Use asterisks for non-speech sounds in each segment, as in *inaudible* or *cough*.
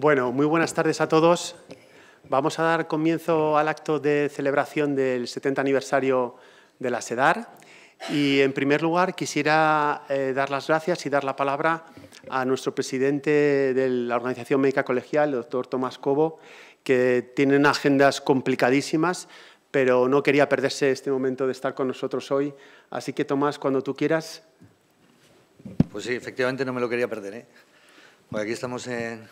Bueno, muy buenas tardes a todos. Vamos a dar comienzo al acto de celebración del 70 aniversario de la SEDAR. Y, en primer lugar, quisiera eh, dar las gracias y dar la palabra a nuestro presidente de la Organización Médica Colegial, el doctor Tomás Cobo, que tiene agendas complicadísimas, pero no quería perderse este momento de estar con nosotros hoy. Así que, Tomás, cuando tú quieras. Pues sí, efectivamente no me lo quería perder. ¿eh? aquí estamos en,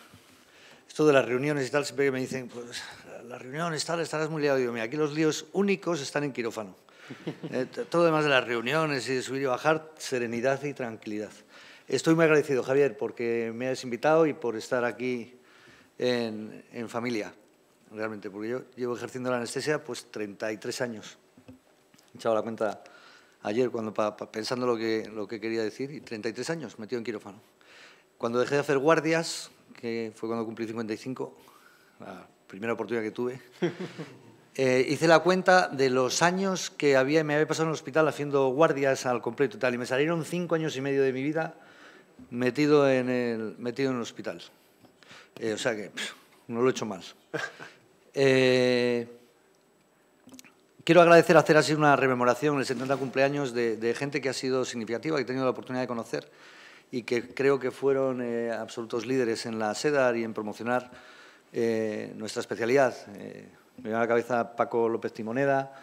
esto de las reuniones y tal, siempre que me dicen, pues las reuniones tal, estarás muy liado. Digo, mira, aquí los líos únicos están en quirófano. *laughs* Eh, todo demás de las reuniones y de subir y bajar, serenidad y tranquilidad. Estoy muy agradecido, Javier, porque me has invitado y por estar aquí en, en familia, realmente, porque yo llevo ejerciendo la anestesia pues 33 años. He echado la cuenta ayer cuando pensando lo que, lo que quería decir y 33 años metido en quirófano. Cuando dejé de hacer guardias, que fue cuando cumplí 55, la primera oportunidad que tuve, *laughs* eh, hice la cuenta de los años que había, me había pasado en el hospital haciendo guardias al completo y tal, y me salieron cinco años y medio de mi vida metido en el, metido en el hospital. Eh, o sea que no lo he hecho mal. *laughs* Eh, quiero agradecer hacer así una rememoración, el 70 cumpleaños de gente que ha sido significativa, que he tenido la oportunidad de conocer y que creo que fueron eh, absolutos líderes en la SEDAR y en promocionar eh, nuestra especialidad. Eh, me viene a la cabeza Paco López Timoneda,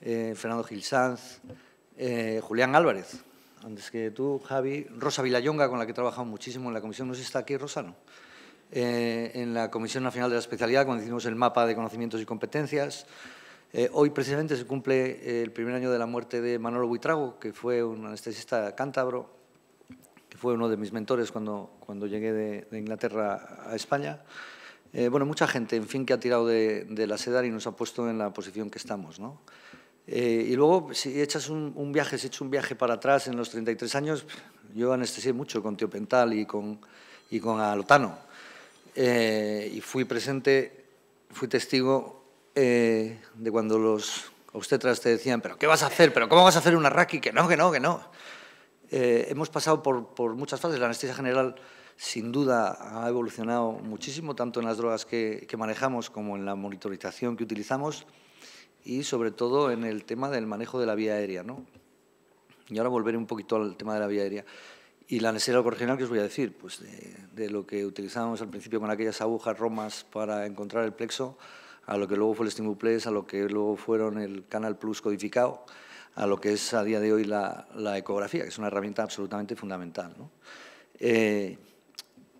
Fernando Gil Sanz, Julián Álvarez, antes que tú, Javi, Rosa villayonga con la que he trabajado muchísimo en la comisión, no sé si está aquí Rosa, ¿no? en la Comisión Nacional de la Especialidad, cuando hicimos el mapa de conocimientos y competencias, hoy precisamente se cumple el primer año de la muerte de Manolo Buitrago, que fue un anestesista cántabro que fue uno de mis mentores cuando, cuando llegué de, Inglaterra a España. Eh, bueno, mucha gente, en fin, que ha tirado de, la sedar y nos ha puesto en la posición que estamos, eh, y luego, si echas un, un viaje, si echas un viaje para atrás en los 33 años, yo anestesié mucho con Tío Pental y con, y con Alotano. Eh, y fui presente, fui testigo de cuando los obstetras te decían, pero ¿qué vas a hacer? ¿Pero cómo vas a hacer un arraqui? Que no, que no, que no. Eh, hemos pasado por, muchas fases. La anestesia general, sin duda, ha evolucionado muchísimo, tanto en las drogas que, manejamos como en la monitorización que utilizamos y, sobre todo, en el tema del manejo de la vía aérea. ¿no? Y ahora volveré un poquito al tema de la vía aérea. Y la anestesia regional ¿qué os voy a decir? Pues de, lo que utilizábamos al principio con aquellas agujas romas para encontrar el plexo, a lo que luego fue el Stimuplex, a lo que luego fueron el Canal Plus codificado, a lo que es a día de hoy la, ecografía, que es una herramienta absolutamente fundamental. ¿no? Eh,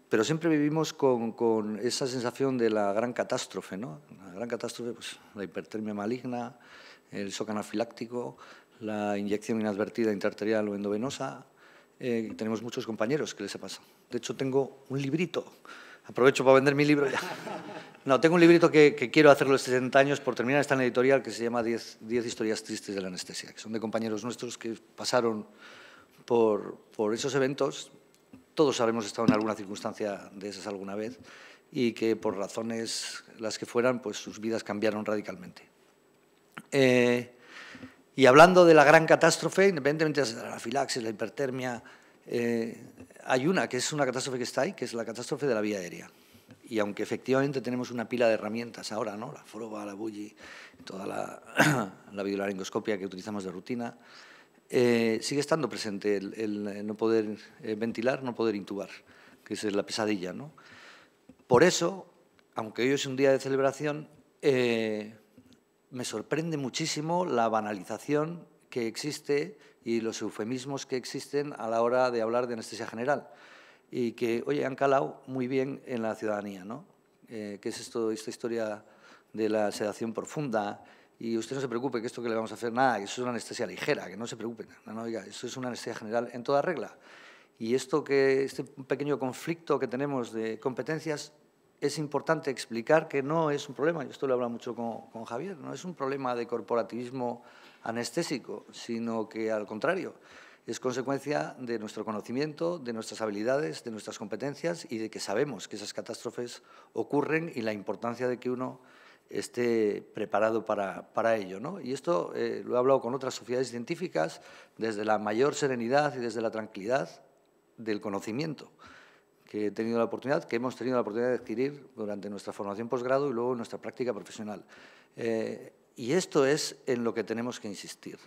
pero siempre vivimos con, esa sensación de la gran catástrofe, ¿no? La gran catástrofe, pues la hipertermia maligna, el shock anafiláctico, la inyección inadvertida intraarterial o endovenosa. Eh, tenemos muchos compañeros que les ha pasado. De hecho, tengo un librito Aprovecho para vender mi libro No, tengo un librito que, quiero hacer los 60 años por terminar, esta editorial, que se llama 10, historias tristes de la anestesia, que son de compañeros nuestros que pasaron por, esos eventos. Todos habremos estado en alguna circunstancia de esas alguna vez y que por razones las que fueran, pues sus vidas cambiaron radicalmente. Eh, y hablando de la gran catástrofe, independientemente de la anafilaxis, la hipertermia, eh, hay una que es una catástrofe que está ahí, que es la catástrofe de la vía aérea. Y aunque efectivamente tenemos una pila de herramientas ahora, ¿no? la froba, la bully, toda la, *clears throat* la que utilizamos de rutina, eh, sigue estando presente el, eh, no poder eh, ventilar, no poder intubar, que es la pesadilla. ¿no? Por eso, aunque hoy es un día de celebración, me sorprende muchísimo la banalización que existe y los eufemismos que existen a la hora de hablar de anestesia general y que, oye, han calado muy bien en la ciudadanía, ¿no? Eh, ¿Qué es esto, esta historia de la sedación profunda? Y usted no se preocupe que esto que le vamos a hacer, nada, que eso es una anestesia ligera, que no se preocupe, No, no, oiga, eso es una anestesia general en toda regla. Y esto que, este pequeño conflicto que tenemos de competencias es importante explicar que no es un problema, y esto lo he hablado mucho con, con Javier, no es un problema de corporativismo anestésico, sino que al contrario, es consecuencia de nuestro conocimiento, de nuestras habilidades, de nuestras competencias y de que sabemos que esas catástrofes ocurren y la importancia de que uno esté preparado para, ello. Y esto eh, lo he hablado con otras sociedades científicas desde la mayor serenidad y desde la tranquilidad del conocimiento que he tenido la oportunidad, que hemos tenido la oportunidad de adquirir durante nuestra formación posgrado y luego nuestra práctica profesional. Eh, y esto es en lo que tenemos que insistir.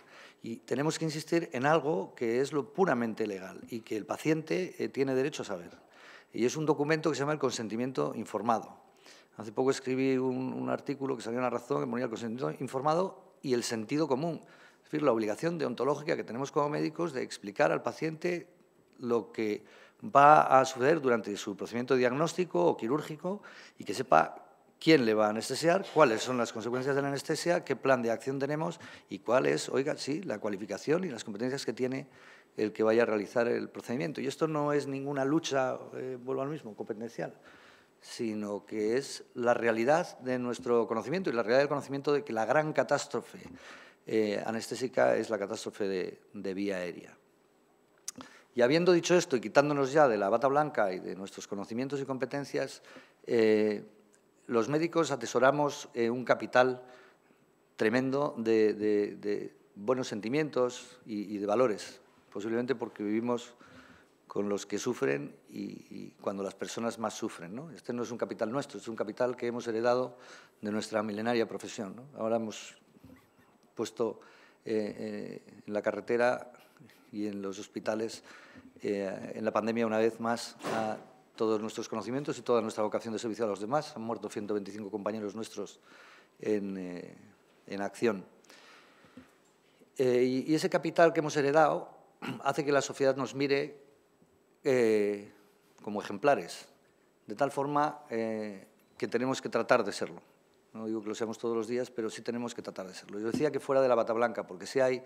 Y tenemos que insistir en algo que es lo puramente legal y que el paciente eh, tiene derecho a saber. Y es un documento que se llama el consentimiento informado. Hace poco escribí un, un artículo que salió en la razón que ponía el consentimiento informado y el sentido común. Es decir, la obligación deontológica que tenemos como médicos de explicar al paciente lo que va a suceder durante su procedimiento diagnóstico o quirúrgico y que sepa quién le va a anestesiar, cuáles son las consecuencias de la anestesia, qué plan de acción tenemos y cuál es, oiga, sí, la cualificación y las competencias que tiene el que vaya a realizar el procedimiento. Y esto no es ninguna lucha, eh, vuelvo al mismo, competencial, sino que es la realidad de nuestro conocimiento y la realidad del conocimiento de que la gran catástrofe eh, anestésica es la catástrofe de, vía aérea. Y habiendo dicho esto y quitándonos ya de la bata blanca y de nuestros conocimientos y competencias, eh, los médicos atesoramos eh, un capital tremendo de, buenos sentimientos y, de valores, posiblemente porque vivimos con los que sufren y, cuando las personas más sufren. Este no es un capital nuestro, es un capital que hemos heredado de nuestra milenaria profesión. Ahora hemos puesto eh, eh, en la carretera y en los hospitales, en la pandemia una vez más, a todos nuestros conocimientos y toda nuestra vocación de servicio a los demás. Han muerto 125 compañeros nuestros en, eh, acción. Eh, y, ese capital que hemos heredado *clears throat* hace que la sociedad nos mire eh, como ejemplares, de tal forma que tenemos que tratar de serlo. No digo que lo seamos todos los días, pero sí tenemos que tratar de serlo. Yo decía que fuera de la bata blanca, porque si hay,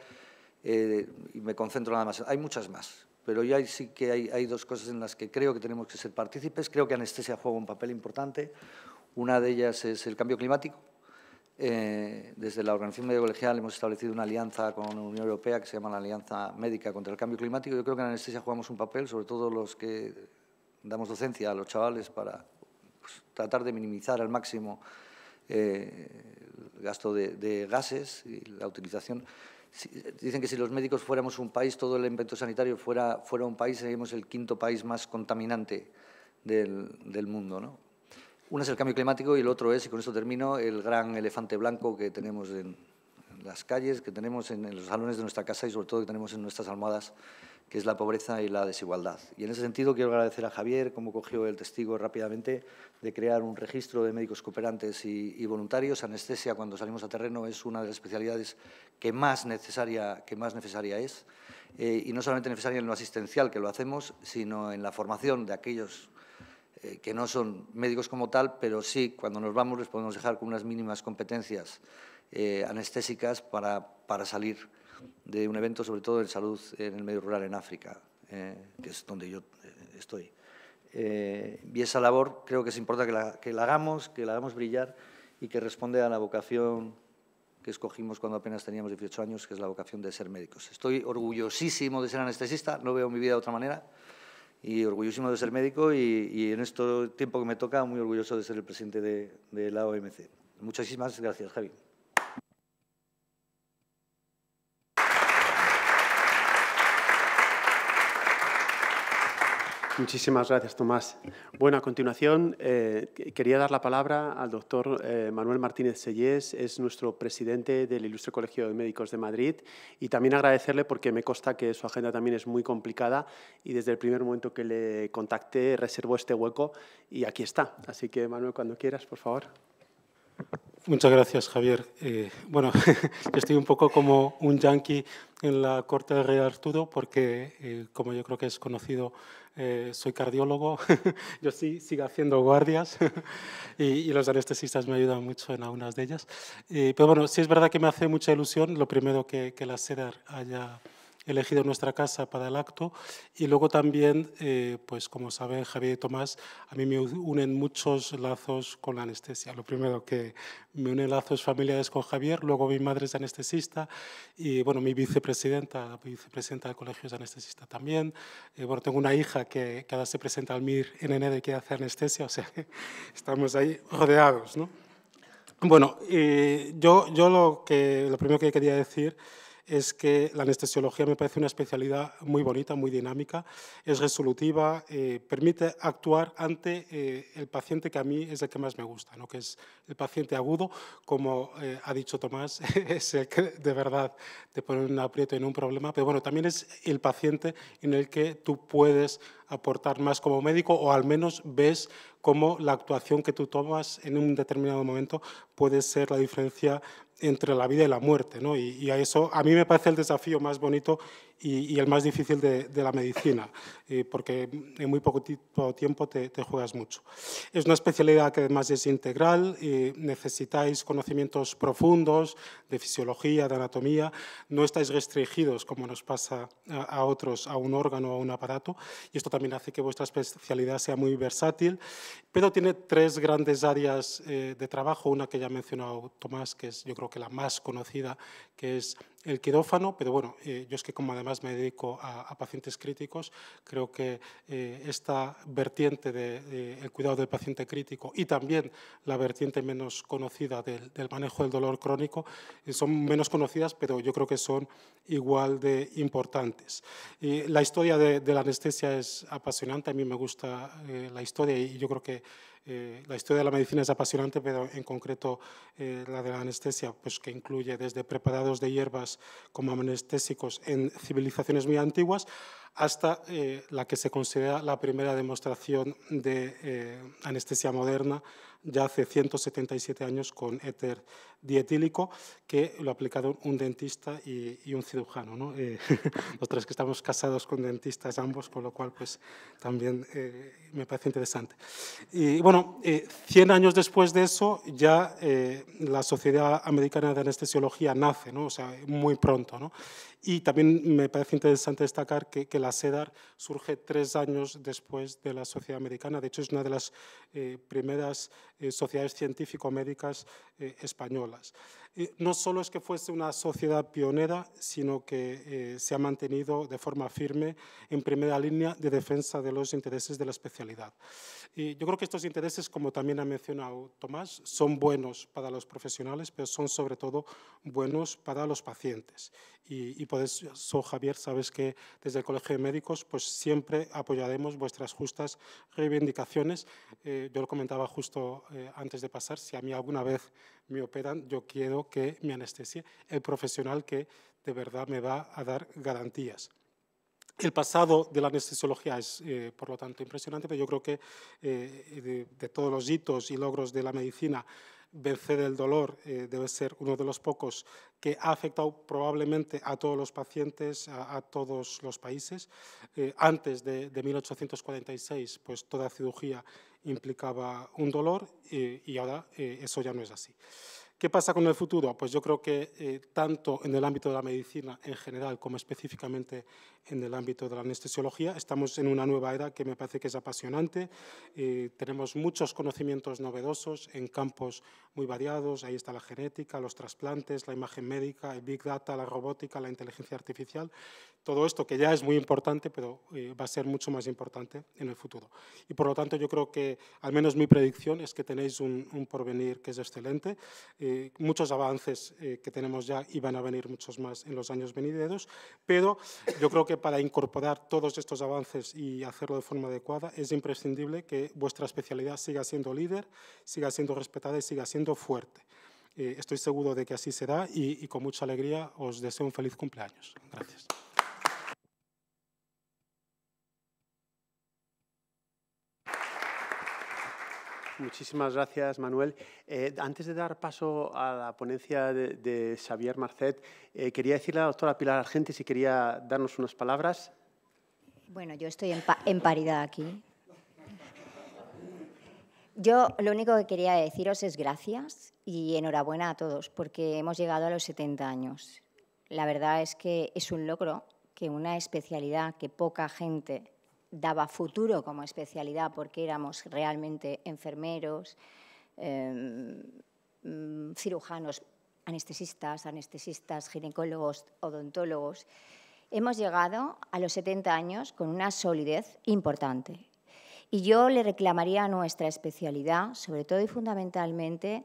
y me concentro nada más, hay muchas más, pero ya sí que hay, dos cosas en las que creo que tenemos que ser partícipes. Creo que anestesia juega un papel importante. Una de ellas es el cambio climático. Eh, desde la Organización Medio Colegial hemos establecido una alianza con la Unión Europea que se llama la Alianza Médica contra el Cambio Climático. Yo creo que en anestesia jugamos un papel, sobre todo los que damos docencia a los chavales para pues, tratar de minimizar al máximo eh, el gasto de gases y la utilización Dicen que si los médicos fuéramos un país, todo el invento sanitario fuera, fuera un país, seríamos el quinto país más contaminante del, del mundo. ¿no? Uno es el cambio climático y el otro es, y con esto termino, el gran elefante blanco que tenemos en, las calles, que tenemos en los salones de nuestra casa y sobre todo que tenemos en nuestras almohadas que es la pobreza y la desigualdad. Y en ese sentido quiero agradecer a Javier cómo cogió el testigo rápidamente de crear un registro de médicos cooperantes y, voluntarios. Anestesia, cuando salimos a terreno, es una de las especialidades que más necesaria, que más necesaria es. Eh, y no solamente necesaria en lo asistencial, que lo hacemos, sino en la formación de aquellos eh, que no son médicos como tal, pero sí, cuando nos vamos les podemos dejar con unas mínimas competencias eh, anestésicas para, para salir de un evento sobre todo en salud en el medio rural en África, eh, que es donde yo eh, estoy. Eh, y esa labor creo que es importante que la, que la hagamos, que la hagamos brillar y que responde a la vocación que escogimos cuando apenas teníamos 18 años, que es la vocación de ser médicos. Estoy orgullosísimo de ser anestesista, no veo mi vida de otra manera, y orgullosísimo de ser médico y, en este tiempo que me toca muy orgulloso de ser el presidente de, de la OMC. Muchísimas gracias, Javi. Muchísimas gracias, Tomás. Bueno, a continuación eh, quería dar la palabra al doctor eh, Manuel Martínez Sellés, es nuestro presidente del Ilustre Colegio de Médicos de Madrid, y también agradecerle porque me consta que su agenda también es muy complicada y desde el primer momento que le contacté reservó este hueco y aquí está. Así que, Manuel, cuando quieras, por favor. Muchas gracias, Javier. Eh, bueno, *laughs* estoy un poco como un yanqui en la corte de Rey Arturo porque, como yo creo que es conocido, eh, soy cardiólogo, *laughs* yo sí sigo haciendo guardias *laughs* y, los anestesistas me ayudan mucho en algunas de ellas. Eh, pero bueno, sí es verdad que me hace mucha ilusión lo primero que, que la SEDAR haya elegido nuestra casa para el acto. Y luego también, eh, pues como saben Javier y Tomás, a mí me unen muchos lazos con la anestesia. Lo primero que me unen lazos familiares con Javier, luego mi madre es anestesista y bueno, mi vicepresidenta, vicepresidenta del Colegio es anestesista también. Eh, bueno, tengo una hija que cada se presenta al MIR en enero y quiere hacer anestesia, *laughs* o sea estamos ahí rodeados, ¿no? Bueno, yo, yo lo, que, lo primero que quería decir es que la anestesiología me parece una especialidad muy bonita, muy dinámica, es resolutiva, eh, permite actuar ante eh, el paciente que a mí es el que más me gusta, ¿no? que es el paciente agudo, como eh, ha dicho Tomás, *laughs* es el que de verdad te pone un aprieto en un problema, pero bueno, también es el paciente en el que tú puedes aportar más como médico o al menos ves cómo la actuación que tú tomas en un determinado momento puede ser la diferencia entre la vida y la muerte. Y, y a eso a mí me parece el desafío más bonito y, el más difícil de, la medicina, porque en muy poco tiempo te, juegas mucho. Es una especialidad que además es integral, y necesitáis conocimientos profundos de fisiología, de anatomía, no estáis restringidos como nos pasa a, otros, a un órgano o a un aparato, y esto también hace que vuestra especialidad sea muy versátil, pero tiene tres grandes áreas eh, de trabajo, una que ya ha mencionado Tomás, que es yo creo que la más conocida, que es el quirófano, pero bueno, eh, yo es que como además me dedico a, pacientes críticos, creo que eh, esta vertiente del de, cuidado del paciente crítico y también la vertiente menos conocida del, manejo del dolor crónico eh, son menos conocidas, pero yo creo que son igual de importantes. la historia de, de la anestesia es apasionante, a mí me gusta la historia y yo creo que eh, la historia de la medicina es apasionante, pero en concreto eh, la de la anestesia, pues que incluye desde preparados de hierbas como anestésicos en civilizaciones muy antiguas hasta eh, la que se considera la primera demostración de anestesia moderna ya hace 177 años con éter dietílico, que lo ha aplicado un dentista y, un cirujano. ¿no? Eh, *laughs* los tres que estamos casados con dentistas ambos, con lo cual pues, también eh, me parece interesante. Y bueno, 100 eh, años después de eso ya la Sociedad Americana de Anestesiología nace, ¿no? o sea, muy pronto. ¿no? Y también me parece interesante destacar que, que, la SEDAR surge tres años después de la Sociedad Americana. De hecho, es una de las primeras eh, sociedades científico-médicas eh, españolas no solo es que fuese una sociedad pionera, sino que eh, se ha mantenido de forma firme en primera línea de defensa de los intereses de la especialidad. Y yo creo que estos intereses, como también ha mencionado Tomás, son buenos para los profesionales, pero son sobre todo buenos para los pacientes. Y, por eso, Javier, sabes que desde el Colegio de Médicos pues, siempre apoyaremos vuestras justas reivindicaciones. Eh, yo lo comentaba justo eh, antes de pasar, si a mí alguna vez me operan, yo quiero que me anestesie el profesional que de verdad me va a dar garantías. El pasado de la anestesiología es, eh, por lo tanto, impresionante, pero yo creo que eh, de, todos los hitos y logros de la medicina, vencer el dolor eh, debe ser uno de los pocos que ha afectado probablemente a todos los pacientes, a, todos los países. antes de, de 1846, pues toda cirugía implicaba un dolor y ahora eh, eso ya no es así. ¿Qué pasa con el futuro? Pues yo creo que eh, tanto en el ámbito de la medicina en general como específicamente en el ámbito de la anestesiología. Estamos en una nueva era que me parece que es apasionante. Eh, tenemos muchos conocimientos novedosos en campos muy variados. Ahí está la genética, los trasplantes, la imagen médica, el big data, la robótica, la inteligencia artificial. Todo esto que ya es muy importante, pero eh, va a ser mucho más importante en el futuro. Y por lo tanto yo creo que, al menos mi predicción, es que tenéis un, porvenir que es excelente. Eh, muchos avances que tenemos ya y van a venir muchos más en los años venideros, pero yo creo que para incorporar todos estos avances y hacerlo de forma adecuada es imprescindible que vuestra especialidad siga siendo líder, siga siendo respetada y siga siendo fuerte. Eh, estoy seguro de que así será y con mucha alegría os deseo un feliz cumpleaños. Gracias. Muchísimas gracias, Manuel. Eh, antes de dar paso a la ponencia de, Xavier Marcet, eh, quería decirle a la doctora Pilar Argente si quería darnos unas palabras. Bueno, yo estoy en, en paridad aquí. Yo lo único que quería deciros es gracias y enhorabuena a todos, porque hemos llegado a los 70 años. La verdad es que es un logro que una especialidad que poca gente daba futuro como especialidad porque éramos realmente enfermeros, em, mm, cirujanos, anestesistas, anestesistas, ginecólogos, odontólogos. Hemos llegado a los 70 años con una solidez importante. Y yo le reclamaría nuestra especialidad, sobre todo y fundamentalmente,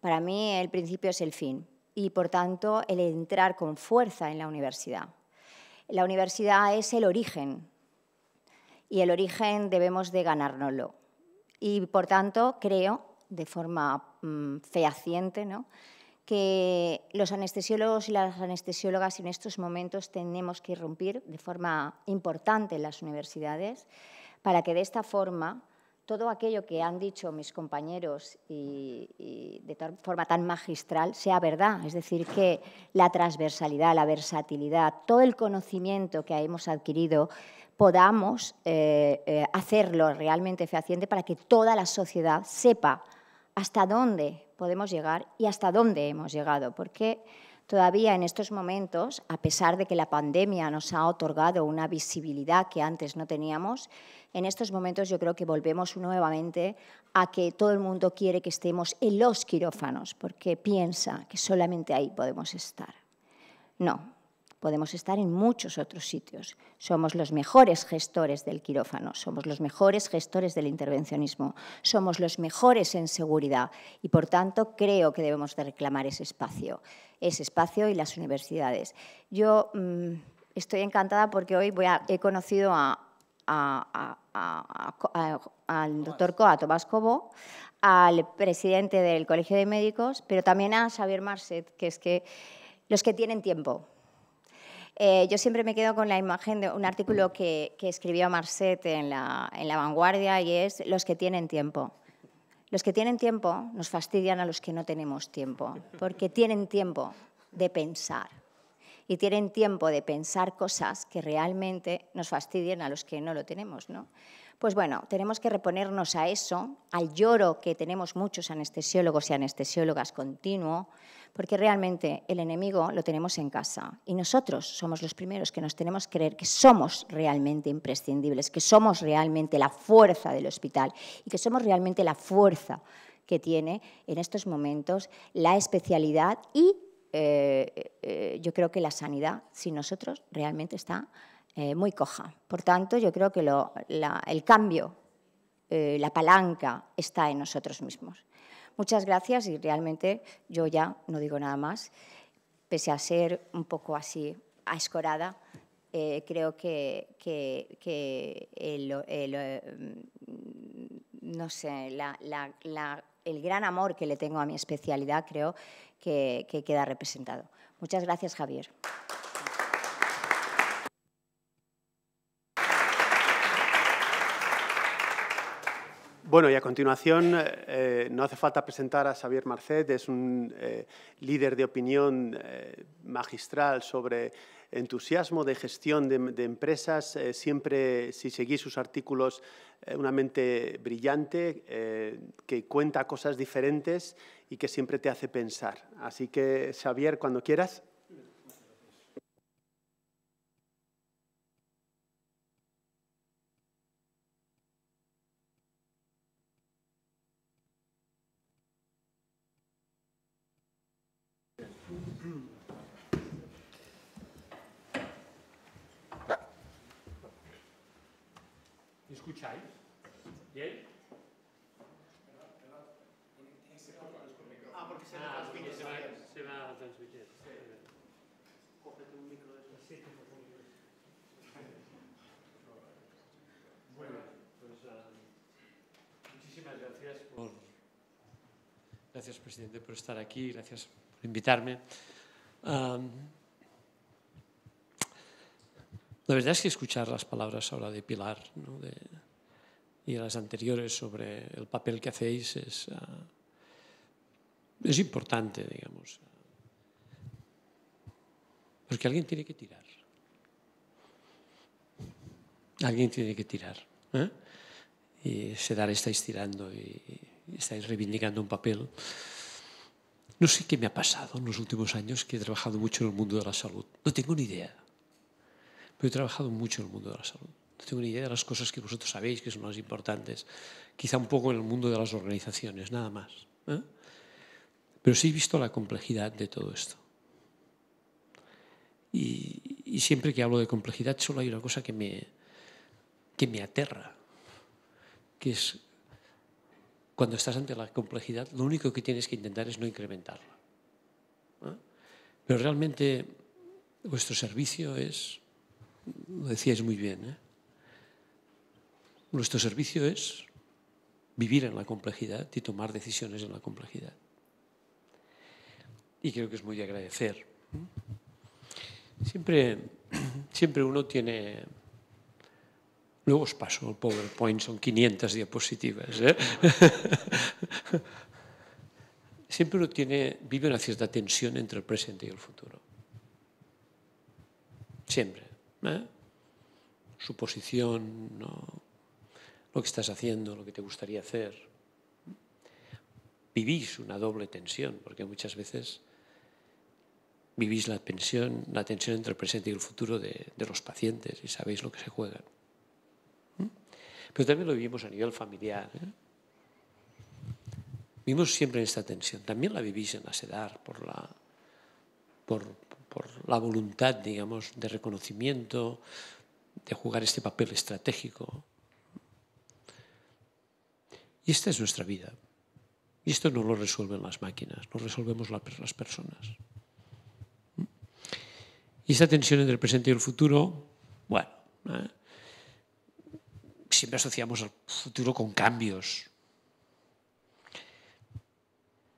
para mí el principio es el fin y por tanto el entrar con fuerza en la universidad. La universidad es el origen y el origen debemos de ganárnoslo. Y por tanto, creo, de forma mm, fehaciente, que los anestesiólogos y las anestesiólogas en estos momentos tenemos que irrumpir de forma importante en las universidades para que de esta forma todo aquello que han dicho mis compañeros y, de forma tan magistral sea verdad. Es decir, que la transversalidad, la versatilidad, todo el conocimiento que hemos adquirido podamos eh, eh, hacerlo realmente fehaciente para que toda la sociedad sepa hasta dónde podemos llegar y hasta dónde hemos llegado, porque todavía en estos momentos, a pesar de que la pandemia nos ha otorgado una visibilidad que antes no teníamos, en estos momentos yo creo que volvemos nuevamente a que todo el mundo quiere que estemos en los quirófanos, porque piensa que solamente ahí podemos estar. No, podemos estar en muchos otros sitios. Somos los mejores gestores del quirófano, somos los mejores gestores del intervencionismo, somos los mejores en seguridad y, por tanto, creo que debemos reclamar ese espacio, ese espacio y las universidades. Yo mm, estoy encantada porque hoy he conocido al doctor Coa, a Tomás Cobo, al presidente del Colegio de Médicos, pero también a Xavier Marset, que es que los que tienen tiempo, eh, yo siempre me quedo con la imagen de un artículo que, escribió Marcet en la, Vanguardia y es Los que tienen tiempo. Los que tienen tiempo nos fastidian a los que no tenemos tiempo, porque tienen tiempo de pensar y tienen tiempo de pensar cosas que realmente nos fastidian a los que no lo tenemos, ¿no? Pues bueno, tenemos que reponernos a eso, al lloro que tenemos muchos anestesiólogos y anestesiólogas continuo, porque realmente el enemigo lo tenemos en casa y nosotros somos los primeros que nos tenemos que creer que somos realmente imprescindibles, que somos realmente la fuerza del hospital y que somos realmente la fuerza que tiene en estos momentos la especialidad y eh, eh, eh, yo creo que la sanidad sin nosotros realmente está muy coja. Por tanto, yo creo que el cambio, la palanca está en nosotros mismos. Muchas gracias y realmente yo ya no digo nada más, pese a ser un poco así escorada, eh, creo que, el, gran amor que le tengo a mi especialidad creo que queda representado. Muchas gracias, Javier. Bueno, y a continuación, eh, no hace falta presentar a Xavier Marcet, es un eh, líder de opinión eh, magistral sobre entusiasmo de gestión de, de empresas, siempre, si seguís sus artículos, una mente brillante, que cuenta cosas diferentes y que siempre te hace pensar. Así que, Xavier, cuando quieras. Gracias por estar aquí, gracias por invitarme. la verdad es que escuchar las palabras ahora de Pilar ¿no? de, y las anteriores sobre el papel que hacéis es, ah, importante, digamos. Porque alguien tiene que tirar. Alguien tiene que tirar. ¿eh? Y se dará estáis tirando y estáis reivindicando un papel. No sé qué me ha pasado en los últimos años que he trabajado mucho en el mundo de la salud. No tengo ni idea. Pero he trabajado mucho en el mundo de la salud. No tengo ni idea de las cosas que vosotros sabéis que son las importantes. Quizá un poco en el mundo de las organizaciones, nada más. ¿eh? Pero sí he visto la complejidad de todo esto. Y, siempre que hablo de complejidad, solo hay una cosa que me, que me aterra, que es cuando estás ante la complejidad, lo único que tienes que intentar es no incrementarla. Pero realmente vuestro servicio es, lo decíais muy bien, ¿eh? nuestro servicio es vivir en la complejidad y tomar decisiones en la complejidad. Y creo que es muy de agradecer. Siempre, siempre uno tiene Luego os paso el PowerPoint, son 500 diapositivas. ¿eh? *laughs* Siempre uno tiene, vive una cierta tensión entre el presente y el futuro. Siempre. ¿eh? Su posición, lo que estás haciendo, lo que te gustaría hacer. Vivís una doble tensión, porque muchas veces vivís la tensión, la tensión entre el presente y el futuro de, de los pacientes y sabéis lo que se juegan pero también lo vivimos a nivel familiar. Vivimos siempre esta tensión. También la vivís en la SEDAR por la, por, la voluntad, digamos, de reconocimiento, de jugar este papel estratégico. Y esta es nuestra vida. Y esto no lo resuelven las máquinas, lo resolvemos las personas. ¿Mm? Y esa tensión entre el presente y el futuro, bueno, ¿eh? siempre asociamos al futuro con cambios.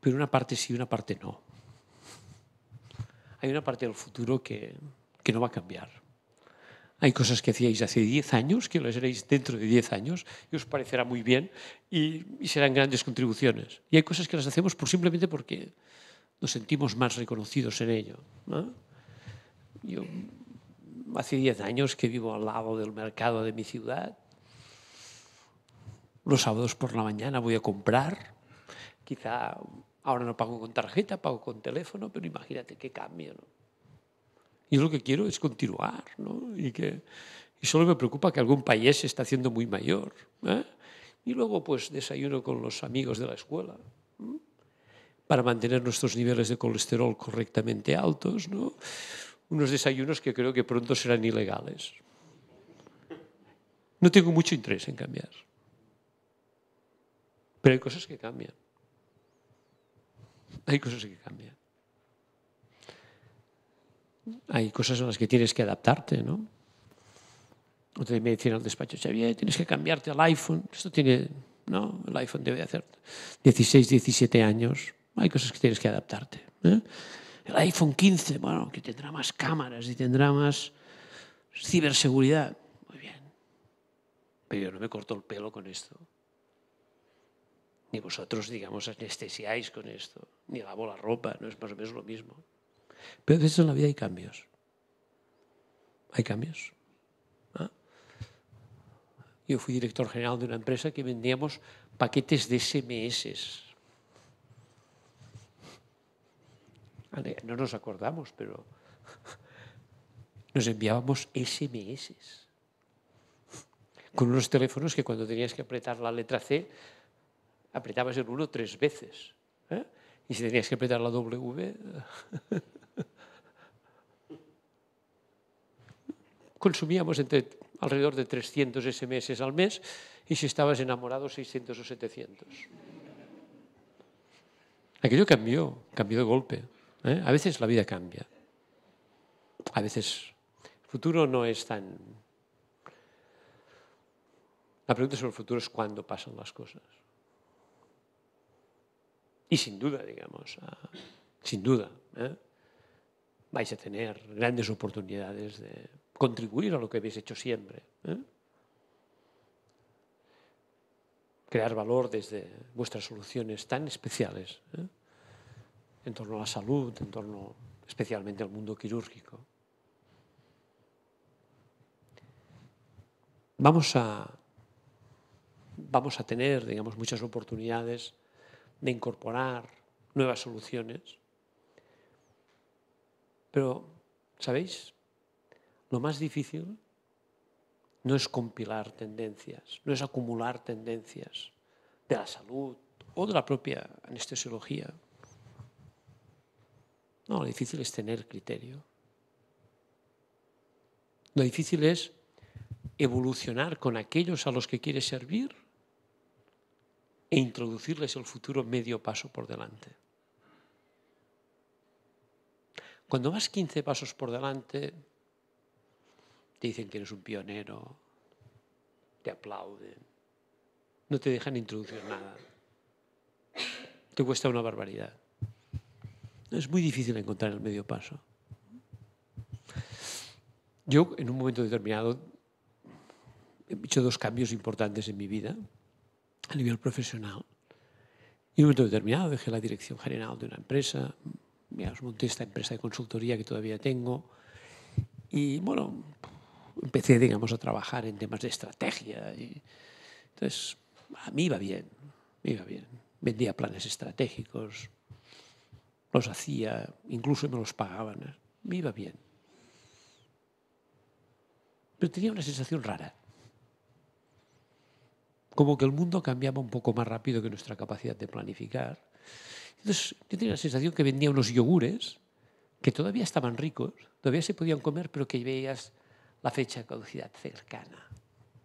Pero una parte sí una parte no. Hay una parte del futuro que, no va a cambiar. Hay cosas que hacíais hace 10 años, que las haréis dentro de 10 años, y os parecerá muy bien, y, serán grandes contribuciones. Y hay cosas que las hacemos por, simplemente porque nos sentimos más reconocidos en ello. Yo hace 10 años que vivo al lado del mercado de mi ciudad, los sábados por la mañana voy a comprar, quizá ahora no pago con tarjeta, pago con teléfono, pero imagínate qué cambio. Y lo que quiero es continuar ¿no? y, que, y solo me preocupa que algún país se está haciendo muy mayor. ¿eh? Y luego pues desayuno con los amigos de la escuela para mantener nuestros niveles de colesterol correctamente altos. ¿no? Unos desayunos que creo que pronto serán ilegales. No tengo mucho interés en cambiar. Pero hay cosas que cambian. Hay cosas que cambian. Hay cosas a las que tienes que adaptarte, ¿no? Otra vez me decían al despacho, Xavier, tienes que cambiarte al iPhone. Esto tiene, ¿no? El iPhone debe de hacer 16, 17 años. Hay cosas que tienes que adaptarte. ¿eh? El iPhone 15, bueno, que tendrá más cámaras y tendrá más ciberseguridad. Muy bien. Pero yo no me corto el pelo con esto ni vosotros, digamos, anestesiáis con esto, ni lavo la ropa, no es más o menos lo mismo. Pero a veces en la vida hay cambios. Hay cambios. ¿Ah? Yo fui director general de una empresa que vendíamos paquetes de SMS. No nos acordamos, pero nos enviábamos SMS con unos teléfonos que cuando tenías que apretar la letra C apretabas el 1 tres veces. ¿eh? Y si tenías que apretar la W... *laughs* Consumíamos entre, alrededor de 300 SMS al mes y si estabas enamorado 600 o 700. Aquello cambió, cambió de golpe. ¿eh? A veces la vida cambia. A veces el futuro no es tan... La pregunta sobre el futuro es cuándo pasan las cosas. Y sin duda, digamos, ah, sin duda, ¿eh? vais a tener grandes oportunidades de contribuir a lo que habéis hecho siempre. ¿eh? Crear valor desde vuestras soluciones tan especiales ¿eh? en torno a la salud, en torno especialmente al mundo quirúrgico. Vamos a, vamos a tener, digamos, muchas oportunidades de incorporar nuevas soluciones. Pero, ¿sabéis? Lo más difícil no es compilar tendencias, no es acumular tendencias de la salud o de la propia anestesiología. No, lo difícil es tener criterio. Lo difícil es evolucionar con aquellos a los que quieres servir e introducirles el futuro medio paso por delante. Cuando vas 15 pasos por delante, te dicen que eres un pionero, te aplauden, no te dejan introducir nada, te cuesta una barbaridad. Es muy difícil encontrar el medio paso. Yo en un momento determinado he hecho dos cambios importantes en mi vida a nivel profesional. Y en un momento determinado dejé la dirección general de una empresa, me monté esta empresa de consultoría que todavía tengo y bueno, empecé, digamos, a trabajar en temas de estrategia. entonces, a mí iba bien, iba bien. Vendía planes estratégicos, los hacía, incluso me los pagaban, me iba bien. Pero tenía una sensación rara como que el mundo cambiaba un poco más rápido que nuestra capacidad de planificar. Entonces, yo tenía la sensación que vendía unos yogures que todavía estaban ricos, todavía se podían comer, pero que veías la fecha de caducidad cercana.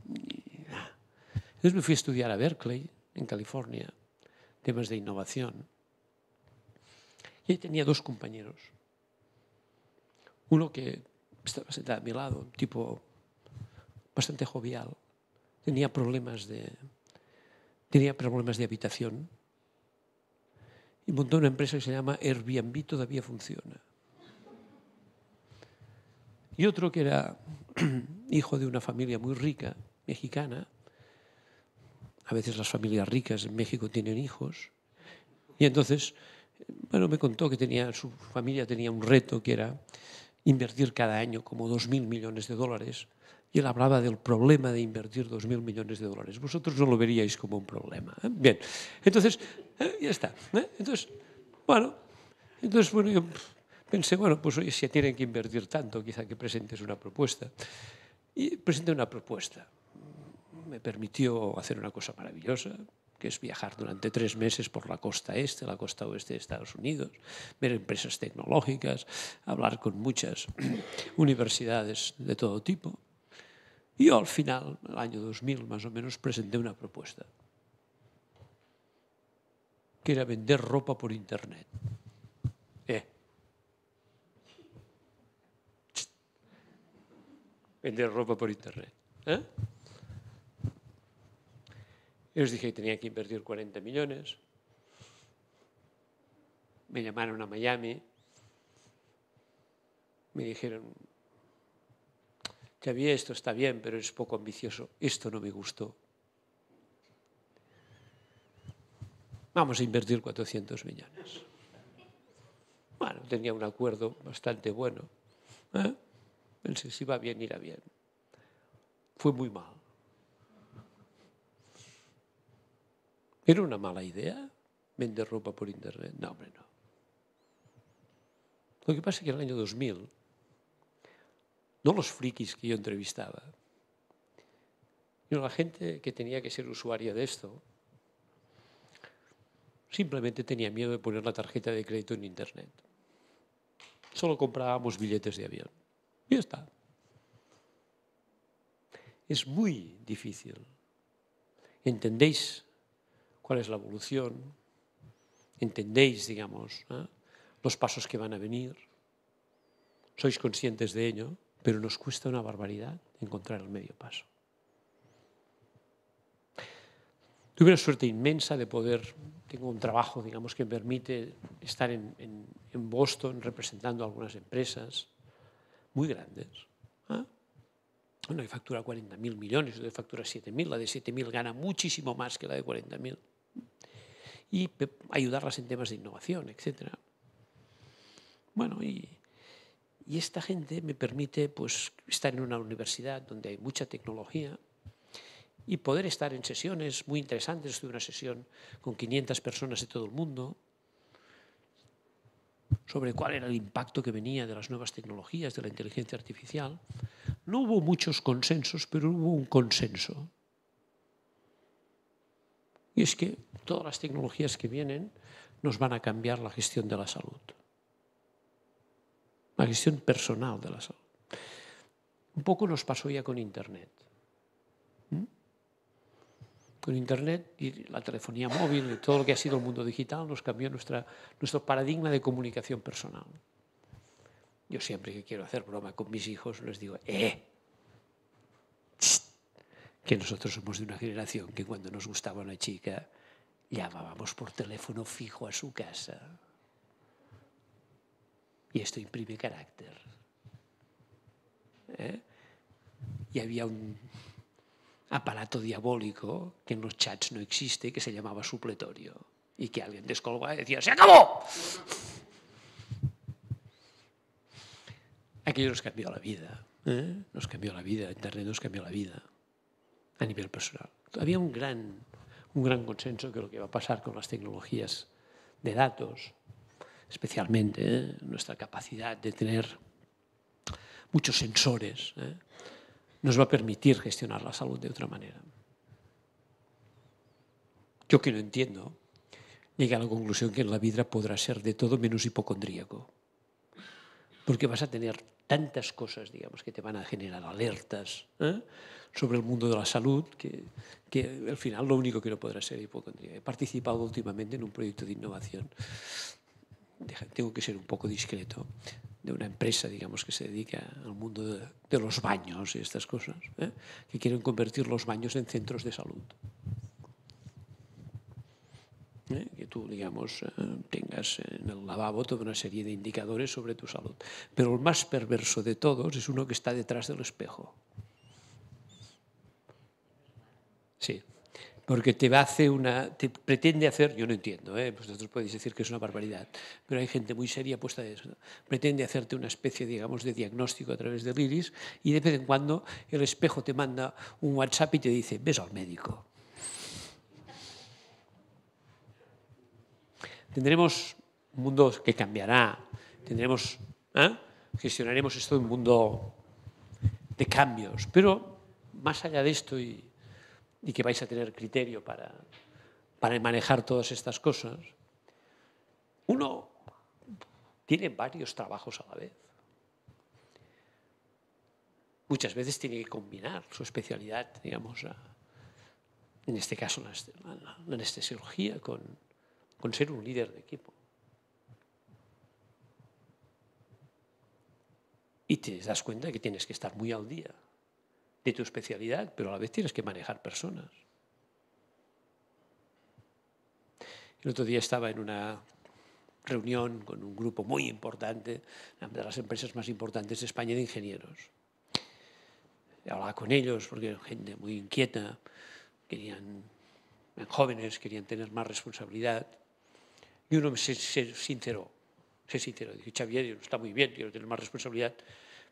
Entonces me fui a estudiar a Berkeley, en California, temas de innovación. Y tenía dos compañeros. Uno que estaba sentado a mi lado, un tipo bastante jovial, tenía problemas de, tenía problemas de habitación y montó una empresa que se llama Airbnb, todavía funciona. Y otro que era *clears throat* hijo de una familia muy rica, mexicana, a veces las familias ricas en México tienen hijos, y entonces, bueno, me contó que tenía, su familia tenía un reto que era invertir cada año como 2.000 millones de dólares y él hablaba del problema de invertir 2.000 millones de dólares. Vosotros no lo veríais como un problema. ¿eh? Bien, entonces, eh, ya está. ¿eh? Entonces, bueno, entonces, bueno, yo pensé, bueno, pues si tienen que invertir tanto, quizá que presentes una propuesta. Y presenté una propuesta. Me permitió hacer una cosa maravillosa, que es viajar durante tres meses por la costa este, la costa oeste de Estados Unidos, ver empresas tecnológicas, hablar con muchas *clears throat* universidades de todo tipo yo al final, el año 2000 más o menos, presenté una propuesta, que era vender ropa por internet. Eh. Vender ropa por internet. ¿Eh? dije que tenía que invertir 40 millones. Me llamaron a Miami. Me dijeron, que esto está bien, pero es poco ambicioso, esto no me gustó. Vamos a invertir 400 millones. Bueno, tenía un acuerdo bastante bueno. Pensé, ¿eh? si va bien, irá bien. Fue muy mal. ¿Era una mala idea vender ropa por internet? No, hombre, no. Lo que pasa es que en el año 2000 no los frikis que yo entrevistaba, sino la gente que tenía que ser usuaria de esto. Simplemente tenía miedo de poner la tarjeta de crédito en Internet. Solo comprábamos billetes de avión. Y ya está. Es muy difícil. ¿Entendéis cuál es la evolución? ¿Entendéis, digamos, ¿eh? los pasos que van a venir? ¿Sois conscientes de ello? pero nos cuesta una barbaridad encontrar el medio paso. Tuve una suerte inmensa de poder, tengo un trabajo, digamos, que me permite estar en, Boston representando algunas empresas muy grandes. ¿Ah? Una que factura 40.000 millones, otra que factura 7.000, la de 7.000 gana muchísimo más que la de 40.000. Y ayudarlas en temas de innovación, etc. Bueno, y y esta gente me permite pues, estar en una universidad donde hay mucha tecnología y poder estar en sesiones muy interesantes. Estuve una sesión con 500 personas de todo el mundo sobre cuál era el impacto que venía de las nuevas tecnologías, de la inteligencia artificial. No hubo muchos consensos, pero hubo un consenso. Y es que todas las tecnologías que vienen nos van a cambiar la gestión de la salud la gestión personal de la salud. Un poco nos pasó ya con Internet. ¿Mm? Con Internet y la telefonía móvil y todo lo que ha sido el mundo digital nos cambió nuestra, nuestro paradigma de comunicación personal. Yo siempre que quiero hacer broma con mis hijos les digo, ¡eh! que nosotros somos de una generación que cuando nos gustaba una chica llamábamos por teléfono fijo a su casa. Y esto imprime carácter. ¿Eh? Y había un aparato diabólico que en los chats no existe, que se llamaba supletorio. Y que alguien descolgaba y decía, ¡se acabó! Aquello nos cambió la vida. ¿eh? Nos cambió la vida, Internet nos cambió la vida a nivel personal. Había un gran, un gran consenso que lo que va a pasar con las tecnologías de datos especialmente ¿eh? nuestra capacidad de tener muchos sensores, ¿eh? nos va a permitir gestionar la salud de otra manera. Yo que no entiendo, llegué a la conclusión que la vidra podrá ser de todo menos hipocondríaco, porque vas a tener tantas cosas, digamos, que te van a generar alertas ¿eh? sobre el mundo de la salud, que, al final lo único que no podrá ser hipocondría. He participado últimamente en un proyecto de innovación tengo que ser un poco discreto, de una empresa, digamos, que se dedica al mundo de, los baños y estas cosas, ¿eh? que quieren convertir los baños en centros de salud. ¿Eh? que tú, digamos, eh, tengas en el lavabo toda una serie de indicadores sobre tu salud. Pero el más perverso de todos es uno que está detrás del espejo. Sí porque te va a hacer una, te pretende hacer, yo no entiendo, ¿eh? Pues vosotros podéis decir que es una barbaridad, pero hay gente muy seria puesta de eso, pretende hacerte una especie, digamos, de diagnóstico a través de iris y de vez en cuando el espejo te manda un WhatsApp y te dice, ves al médico. Tendremos un mundo que cambiará, tendremos, ¿eh? gestionaremos esto en un mundo de cambios, pero más allá de esto y y que vais a tener criterio para, manejar todas estas cosas, uno tiene varios trabajos a la vez. Muchas veces tiene que combinar su especialidad, digamos, en este caso la, anestesiología, con, con ser un líder de equipo. Y te das cuenta que tienes que estar muy al día de tu especialidad, pero a la vez tienes que manejar personas. El otro día estaba en una reunión con un grupo muy importante, una de las empresas más importantes de España de ingenieros. Hablaba con ellos porque eran gente muy inquieta, querían, jóvenes, querían tener más responsabilidad. Y uno se, se sinceró, se sinceró. Dijo, Xavier, está muy bien, quiero tener más responsabilidad,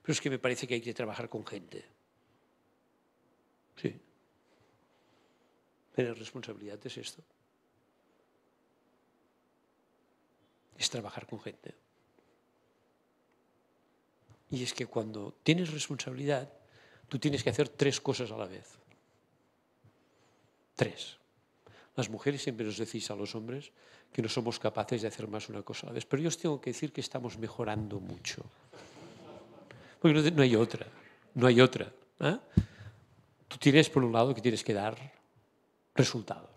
pero es que me parece que hay que trabajar con gente. Sí. Pero responsabilidad es esto. Es trabajar con gente. Y es que cuando tienes responsabilidad, tú tienes que hacer tres cosas a la vez. Tres. Las mujeres siempre nos decís a los hombres que no somos capaces de hacer más una cosa a la vez, pero yo os tengo que decir que estamos mejorando mucho. Porque no, hay otra, no hay otra. ¿eh? Tú tienes, por un lado, que tienes que dar resultados.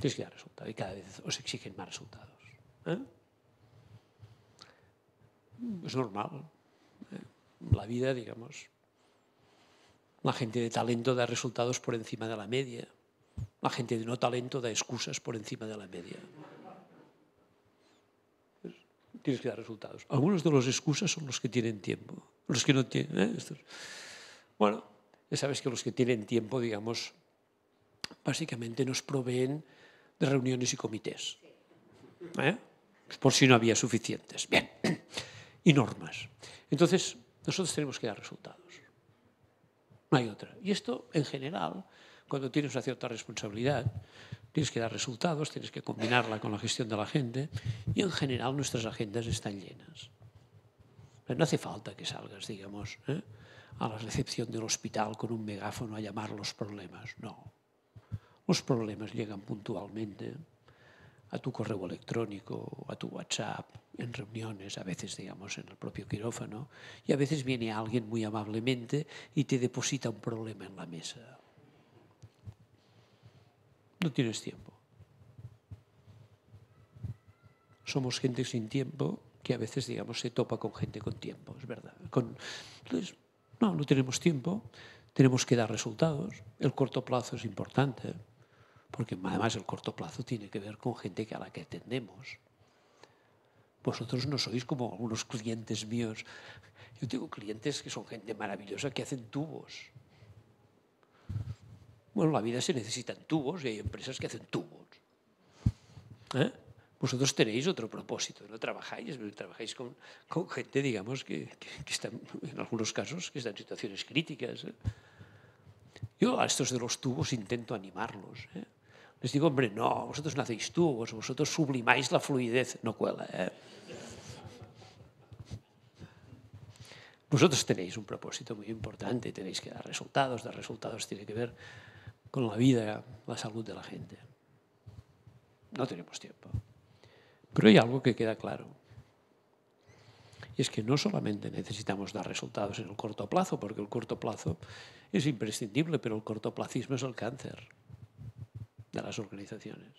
Tienes que dar resultados y cada vez os exigen más resultados. ¿eh? Es normal. ¿eh? La vida, digamos, la gente de talento da resultados por encima de la media. La gente de no talento da excusas por encima de la media. Tienes que dar resultados. Algunos de los excusas son los que tienen tiempo. Los que no tienen. ¿eh? Bueno, ya sabes que los que tienen tiempo, digamos, básicamente nos proveen de reuniones y comités. ¿eh? Por si no había suficientes. Bien. *clears throat* Y normas. Entonces, nosotros tenemos que dar resultados. No hay otra. Y esto, en general, cuando tienes una cierta responsabilidad, tienes que dar resultados, tienes que combinarla con la gestión de la gente, y en general nuestras agendas están llenas. no hace falta que salgas, digamos. ¿eh? a la recepción del hospital con un megáfono a llamar los problemas. No. Los problemas llegan puntualmente a tu correo electrónico, a tu WhatsApp, en reuniones, a veces, digamos, en el propio quirófano, y a veces viene alguien muy amablemente y te deposita un problema en la mesa. No tienes tiempo. Somos gente sin tiempo que a veces, digamos, se topa con gente con tiempo, es verdad. Entonces, pues, no, no tenemos tiempo, tenemos que dar resultados. El corto plazo es importante, porque además el corto plazo tiene que ver con gente a la que atendemos. Vosotros no sois como algunos clientes míos. Yo tengo clientes que son gente maravillosa que hacen tubos. Bueno, la vida se necesitan tubos y hay empresas que hacen tubos. ¿Eh? vosotros tenéis otro propósito, no trabajáis, trabajáis con, gente, digamos, que, que, está, en algunos casos, que está en situaciones críticas. ¿eh? Yo a estos de los tubos intento animarlos. ¿eh? Les digo, hombre, no, vosotros no hacéis tubos, vosotros sublimáis la fluidez, no cuela. ¿eh? Vosotros tenéis un propósito muy importante, tenéis que dar resultados, dar resultados tiene que ver con la vida, la salud de la gente. No tenemos tiempo. Pero hay algo que queda claro. Y es que no solamente necesitamos dar resultados en el corto plazo, porque el corto plazo es imprescindible, pero el cortoplacismo es el cáncer de las organizaciones.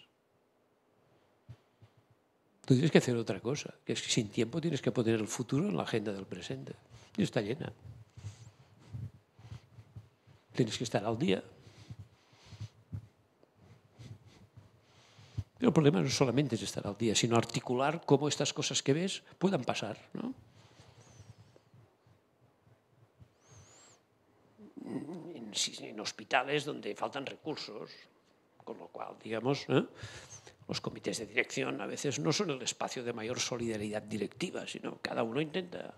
Tú tienes que hacer otra cosa, que es que sin tiempo tienes que poner el futuro en la agenda del presente. Y está llena. Tienes que estar al día El problema no solamente es estar al día, sino articular cómo estas cosas que ves puedan pasar. En, hospitales donde faltan recursos, con lo cual, digamos, ¿eh? los comités de dirección a veces no son el espacio de mayor solidaridad directiva, sino cada uno intenta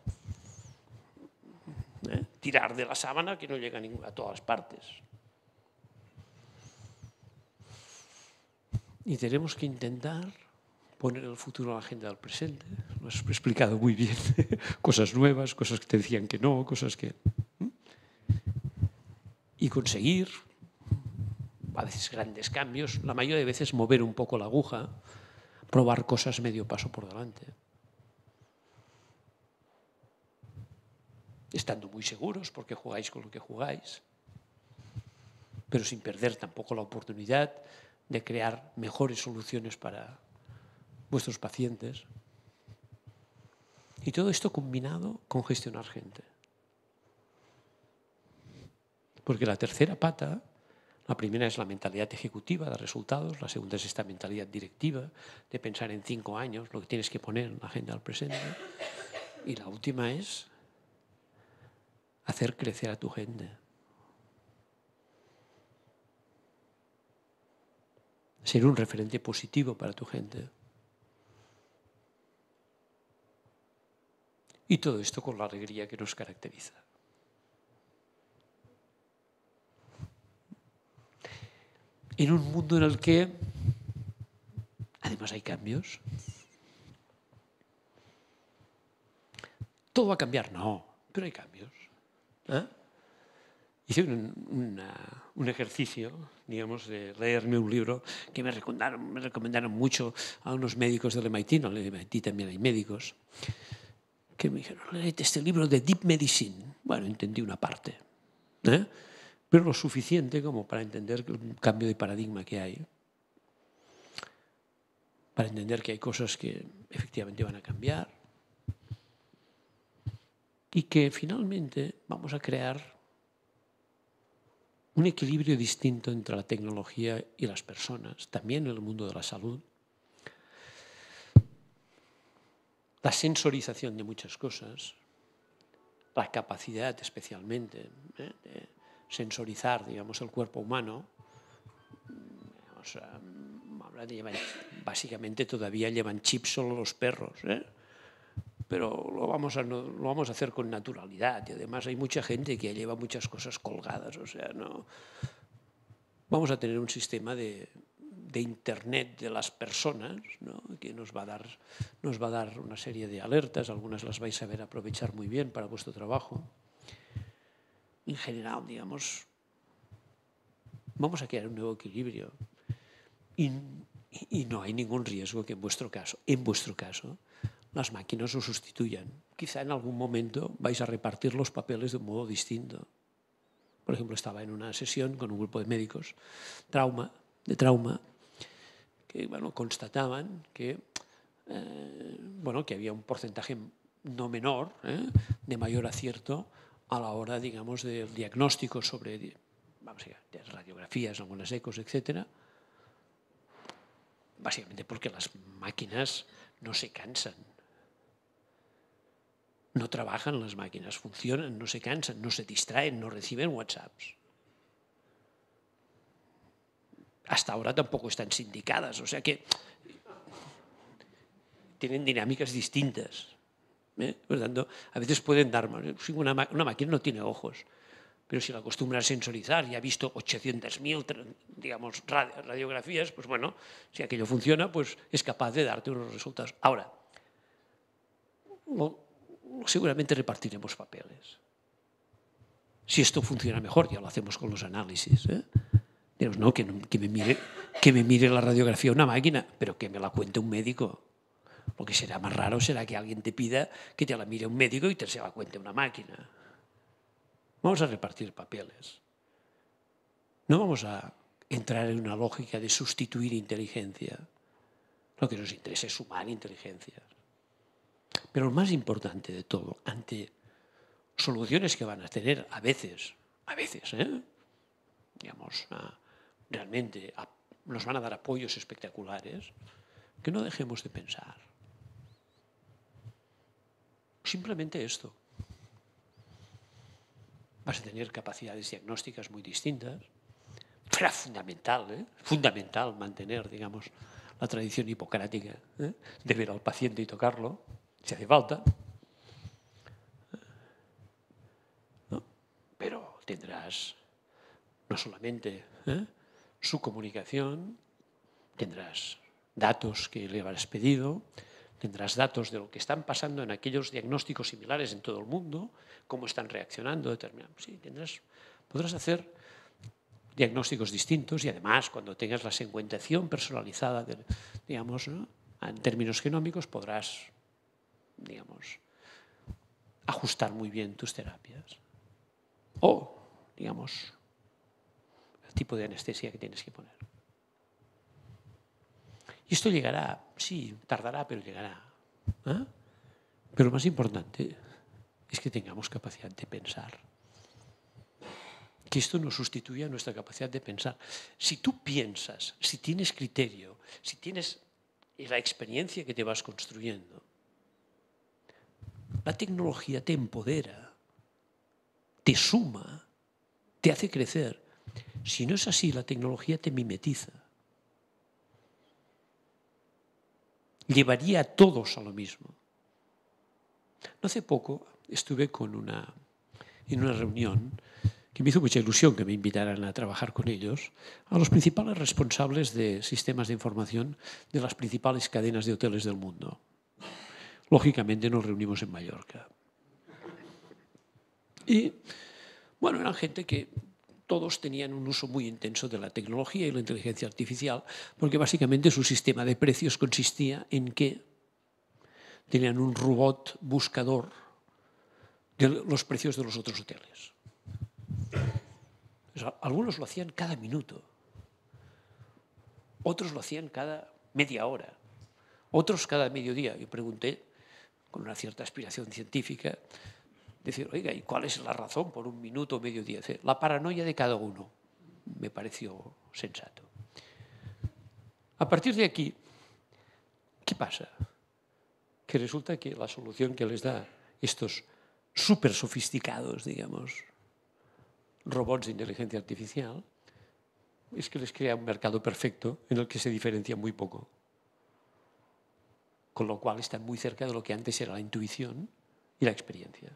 ¿eh? tirar de la sábana que no llega a todas partes. y tenemos que intentar poner el futuro en la agenda del presente. Lo has explicado muy bien *laughs* cosas nuevas, cosas que te decían que no, cosas que... Y conseguir, a veces grandes cambios, la mayoría de veces mover un poco la aguja, probar cosas medio paso por delante. Estando muy seguros porque jugáis con lo que jugáis, pero sin perder tampoco la oportunidad de crear mejores soluciones para vuestros pacientes. Y todo esto combinado con gestionar gente. Porque la tercera pata, la primera es la mentalidad ejecutiva de resultados, la segunda es esta mentalidad directiva, de pensar en cinco años, lo que tienes que poner en la agenda al presente. Y la última es hacer crecer a tu gente. ser un referente positivo para tu gente. Y todo esto con la alegría que nos caracteriza. En un mundo en el que además hay cambios. ¿Todo va a cambiar? No, pero hay cambios. ¿Eh? hice un, un, ejercicio, digamos, de leerme un libro que me recomendaron, me recomendaron mucho a unos médicos del MIT, no, en el MIT también hay médicos, que me dijeron, este libro de Deep Medicine. Bueno, entendí una parte, ¿eh? pero lo suficiente como para entender un cambio de paradigma que hay, para entender que hay cosas que efectivamente van a cambiar y que finalmente vamos a crear un equilibrio distinto entre la tecnología y las personas, también en el mundo de la salud. La sensorización de muchas cosas, la capacidad especialmente ¿eh? de sensorizar, digamos, el cuerpo humano, básicamente todavía llevan chips solo los perros, ¿eh? pero lo vamos, a, lo vamos a hacer con naturalidad. Y además hay mucha gente que lleva muchas cosas colgadas, o sea, no... Vamos a tener un sistema de, de internet de las personas, ¿no? que nos va, a dar, nos va a dar una serie de alertas, algunas las vais a ver aprovechar muy bien para vuestro trabajo. En general, digamos, vamos a crear un nuevo equilibrio y, y no hay ningún riesgo que en vuestro caso, en vuestro caso, las máquinas os sustituyan. Quizá en algún momento vais a repartir los papeles de un modo distinto. Por ejemplo, estaba en una sesión con un grupo de médicos trauma, de trauma que constataban que, eh, bueno, que había un porcentaje no menor ¿eh? de mayor acierto a la hora digamos, del diagnóstico sobre radiografías, algunas ecos, etcétera, básicamente porque las máquinas no se cansan. No trabajan las máquinas, funcionan, no se cansan, no se distraen, no reciben WhatsApps. Hasta ahora tampoco están sindicadas, o sea que tienen dinámicas distintas. ¿eh? Por tanto, a veces pueden dar ¿eh? mal. Una, máquina no tiene ojos, pero si la acostumbra a sensorizar y ha visto 800.000 digamos, radiografías, pues bueno, si aquello funciona, pues es capaz de darte unos resultados. Ahora, seguramente repartiremos papeles. Si esto funciona mejor, ya lo hacemos con los análisis. ¿eh? no, que, me mire, que me mire la radiografía una máquina, pero que me la cuente un médico. Lo que será más raro será que alguien te pida que te la mire un médico y te se la cuente una máquina. Vamos a repartir papeles. No vamos a entrar en una lógica de sustituir inteligencia. Lo que nos interesa es sumar inteligencia. Pero lo más importante de todo, ante soluciones que van a tener a veces, a veces, ¿eh? digamos, realmente nos van a dar apoyos espectaculares, que no dejemos de pensar. Simplemente esto. Vas a tener capacidades diagnósticas muy distintas. Era fundamental, ¿eh? fundamental mantener, digamos, la tradición hipocrática ¿eh? de ver al paciente y tocarlo si hace falta. Pero tendrás no solamente ¿eh? su comunicación, tendrás datos que le habrás pedido, tendrás datos de lo que están pasando en aquellos diagnósticos similares en todo el mundo, cómo están reaccionando, determinados. Sí, tendrás, podrás hacer diagnósticos distintos y además cuando tengas la segmentación personalizada, digamos, en términos genómicos, podrás digamos, ajustar muy bien tus terapias. O, digamos, el tipo de anestesia que tienes que poner. Y esto llegará, sí, tardará, pero llegará. ¿eh? Pero lo más importante es que tengamos capacidad de pensar. Que esto no sustituya nuestra capacidad de pensar. Si tú piensas, si tienes criterio, si tienes la experiencia que te vas construyendo, la tecnología te empodera, te suma, te hace crecer. Si no es así, la tecnología te mimetiza. Llevaría a todos a lo mismo. No hace poco estuve con en una reunión que me hizo mucha ilusión que me invitaran a trabajar con ellos, a los principales responsables de sistemas de información de las principales cadenas de hoteles del mundo lógicamente nos reunimos en Mallorca. Y bueno, eran gente que todos tenían un uso muy intenso de la tecnología y la inteligencia artificial, porque básicamente su sistema de precios consistía en que tenían un robot buscador de los precios de los otros hoteles. Algunos lo hacían cada minuto, otros lo hacían cada media hora, otros cada mediodía. Yo pregunté con una cierta aspiración científica, decir, oiga, ¿y cuál es la razón por un minuto o medio día? Eh?". La paranoia de cada uno me pareció sensato. A partir de aquí, ¿qué pasa? Que resulta que la solución que les da estos súper sofisticados, digamos, robots de inteligencia artificial, es que les crea un mercado perfecto en el que se diferencia muy poco con lo cual están muy cerca de lo que antes era la intuición y la experiencia.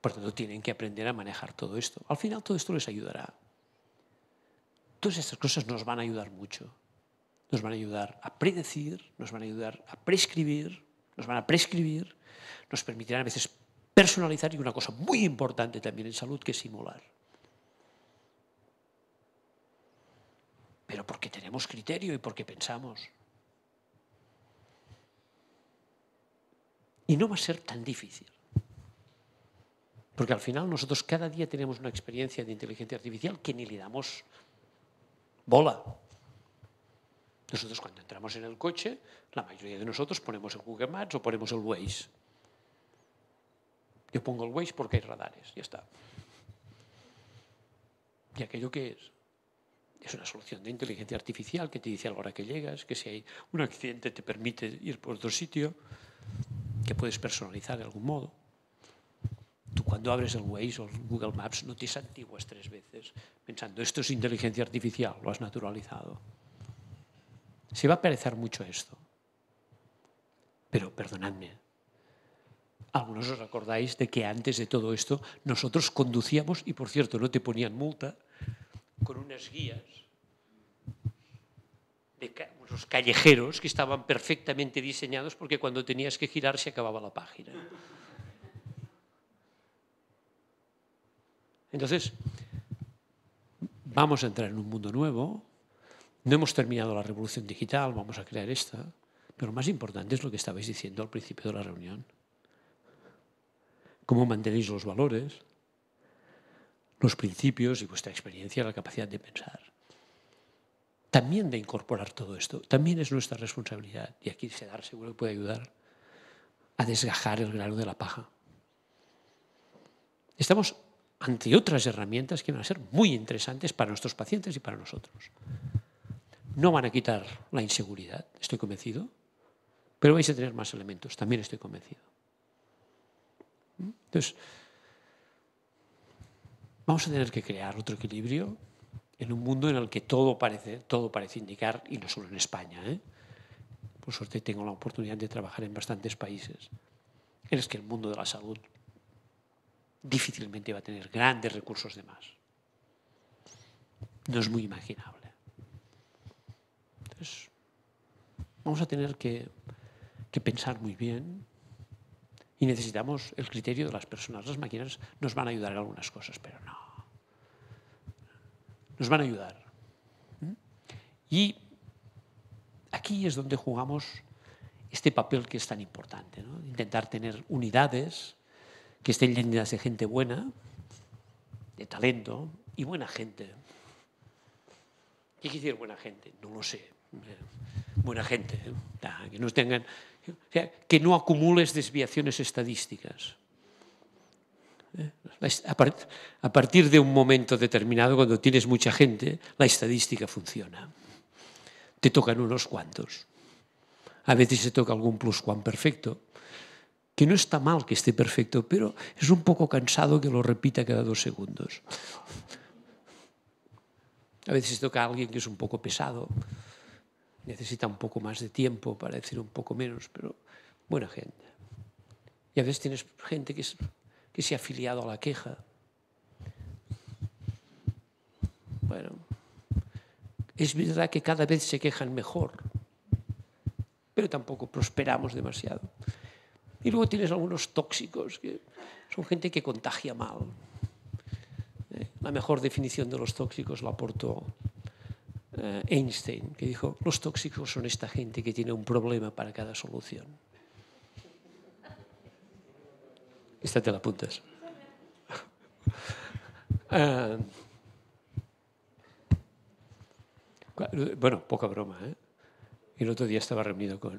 Por tanto, tienen que aprender a manejar todo esto. Al final todo esto les ayudará. Todas estas cosas nos van a ayudar mucho. Nos van a ayudar a predecir, nos van a ayudar a prescribir, nos van a prescribir, nos permitirán a veces personalizar y una cosa muy importante también en salud que es simular. Pero porque tenemos criterio y porque pensamos. Y no va a ser tan difícil. Porque al final nosotros cada día tenemos una experiencia de inteligencia artificial que ni le damos bola. Nosotros cuando entramos en el coche, la mayoría de nosotros ponemos el Google Maps o ponemos el Waze. Yo pongo el Waze porque hay radares, ya está. ¿Y aquello que es? Es una solución de inteligencia artificial que te dice a la hora que llegas, que si hay un accidente te permite ir por otro sitio que puedes personalizar de algún modo. Tú cuando abres el Waze o Google Maps no te santiguas tres veces pensando, esto es inteligencia artificial, lo has naturalizado. Se va a parecer mucho esto. Pero perdonadme, algunos os acordáis de que antes de todo esto nosotros conducíamos, y por cierto no te ponían multa, con unas guías de los callejeros que estaban perfectamente diseñados porque cuando tenías que girar se acababa la página. Entonces, vamos a entrar en un mundo nuevo, no hemos terminado la revolución digital, vamos a crear esta, pero más importante es lo que estabais diciendo al principio de la reunión. ¿Cómo mantenéis los valores, los principios y vuestra experiencia, la capacidad de pensar? también de incorporar todo esto. También es nuestra responsabilidad. Y aquí Sedar seguro que puede ayudar a desgajar el grano de la paja. Estamos ante otras herramientas que van a ser muy interesantes para nuestros pacientes y para nosotros. No van a quitar la inseguridad, estoy convencido, pero vais a tener más elementos, también estoy convencido. Entonces, vamos a tener que crear otro equilibrio en un mundo en el que todo parece, todo parece indicar, y no solo en España, ¿eh? por suerte tengo la oportunidad de trabajar en bastantes países, es que el mundo de la salud difícilmente va a tener grandes recursos de más. No es muy imaginable. Entonces, vamos a tener que, que pensar muy bien y necesitamos el criterio de las personas. Las máquinas nos van a ayudar en algunas cosas, pero no nos van a ayudar. Y aquí es donde jugamos este papel que es tan importante, intentar tener unidades que estén llenas de gente buena, de talento y buena gente. ¿Qué quiere decir buena gente? No lo sé. Buena gente, ¿eh? que no tengan, que no acumules desviaciones estadísticas. A partir de un momento determinado, cuando tienes mucha gente, la estadística funciona. Te tocan unos cuantos. A veces se toca algún plus perfecto que no está mal que esté perfecto, pero es un poco cansado que lo repita cada dos segundos. A veces se toca a alguien que es un poco pesado, necesita un poco más de tiempo para decir un poco menos, pero buena gente. Y a veces tienes gente que es que se ha afiliado a la queja. Bueno, es verdad que cada vez se quejan mejor, pero tampoco prosperamos demasiado. Y luego tienes algunos tóxicos, que son gente que contagia mal. ¿eh? La mejor definición de los tóxicos la aportó eh, Einstein, que dijo, los tóxicos son esta gente que tiene un problema para cada solución. Esta te la apuntas. *laughs* Eh, eh, bueno, poca broma. ¿eh? El otro día estaba reunido con,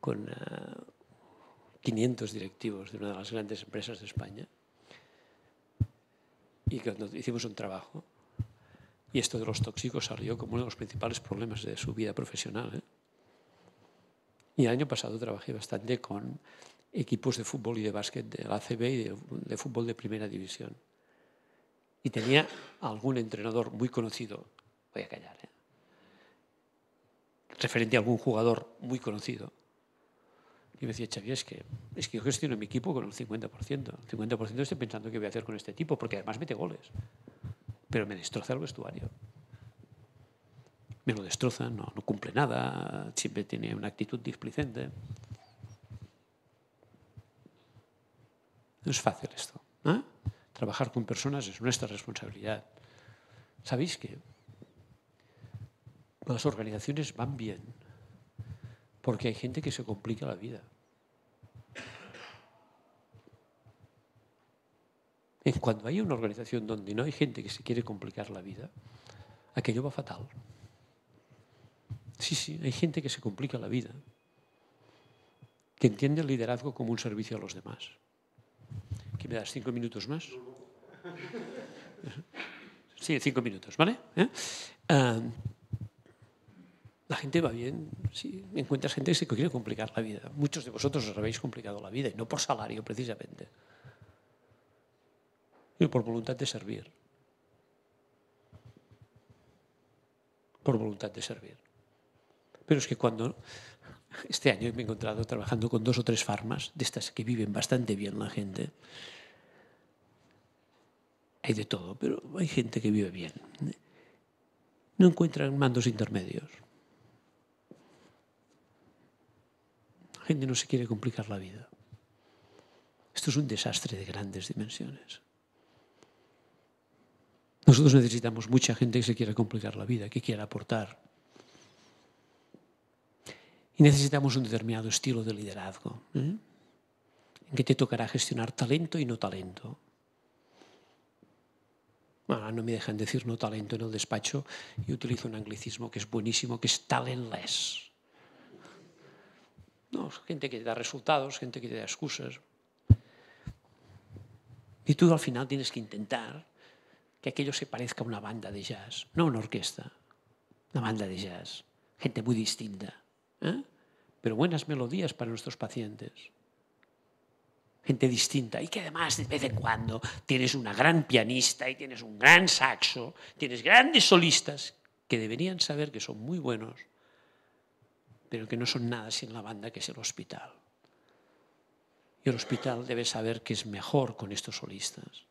con 500 directivos de una de las grandes empresas de España y cuando hicimos un trabajo y esto de los tóxicos salió como uno de los principales problemas de su vida profesional. Y el año pasado trabajé bastante con equipos de fútbol y de básquet del ACB y de, fútbol de primera división. Y tenía algún entrenador muy conocido, voy a callar, ¿eh? referente a algún jugador muy conocido. Y me decía, Xavier, es que, es que yo gestiono mi equipo con el 50%. El 50% estoy pensando qué voy a hacer con este tipo, porque además mete goles. Pero me destroza el vestuario. Me lo destroza, no, no cumple nada, siempre tiene una actitud displicente. No es fácil esto. Trabajar con personas es nuestra responsabilidad. ¿Sabéis qué? las organizaciones van bien? Porque hay gente que se complica la vida. En cuando hay una organización donde no hay gente que se quiere complicar la vida, aquello va fatal. Sí, sí, hay gente que se complica la vida, que entiende el liderazgo como un servicio a los demás. ¿Quién me das? ¿Cinco minutos más? Sí, cinco minutos, ¿vale? ¿Eh? la gente va bien, sí, encuentras gente que se quiere complicar la vida. Muchos de vosotros os habéis complicado la vida, y no por salario precisamente, sino por voluntad de servir. Por voluntad de servir. Pero es que cuando este año me he encontrado trabajando con dos o tres farmas, de estas que viven bastante bien la gente. Hay de todo, pero hay gente que vive bien. No encuentran mandos intermedios. La gente no se quiere complicar la vida. Esto es un desastre de grandes dimensiones. Nosotros necesitamos mucha gente que se quiera complicar la vida, que quiera aportar, y necesitamos un determinado estilo de liderazgo, ¿eh? en que te tocará gestionar talento y no talento. Bueno, no me dejan decir no talento en el despacho y utilizo un anglicismo que es buenísimo, que es talentless. No, gente que te da resultados, gente que te da excusas. Y tú al final tienes que intentar que aquello se parezca a una banda de jazz, no a una orquesta, una banda de jazz, gente muy distinta. ¿Eh? pero buenas melodías para nuestros pacientes. Gente distinta y que además de vez en cuando tienes una gran pianista y tienes un gran saxo, tienes grandes solistas que deberían saber que son muy buenos, pero que no son nada sin la banda que es el hospital. Y el hospital debe saber que es mejor con estos solistas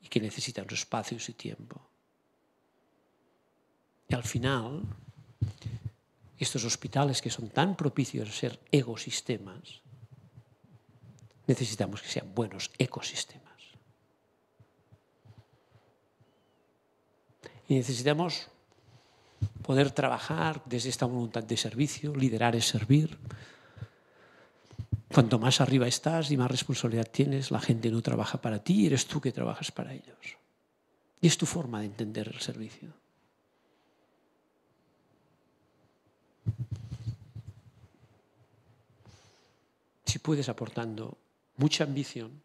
y que necesitan sus espacios y tiempo. Y al final, estos hospitales que son tan propicios a ser ecosistemas, necesitamos que sean buenos ecosistemas. Y necesitamos poder trabajar desde esta voluntad de servicio, liderar es servir. Cuanto más arriba estás y más responsabilidad tienes, la gente no trabaja para ti, eres tú que trabajas para ellos. Y es tu forma de entender el servicio. si puedes aportando mucha ambición,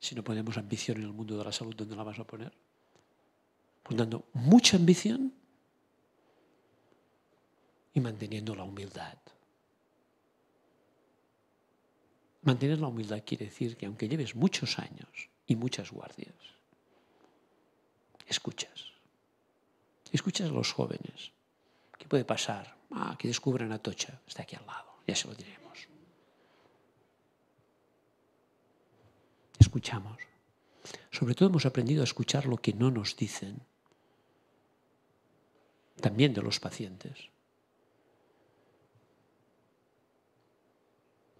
si no ponemos ambición en el mundo de la salud, ¿dónde la vas a poner? Aportando mucha ambición y manteniendo la humildad. Mantener la humildad quiere decir que aunque lleves muchos años y muchas guardias, escuchas. Escuchas a los jóvenes. ¿Qué puede pasar? Ah, que descubran Tocha. está aquí al lado. Ya se lo diremos. Escuchamos. Sobre todo hemos aprendido a escuchar lo que no nos dicen. También de los pacientes.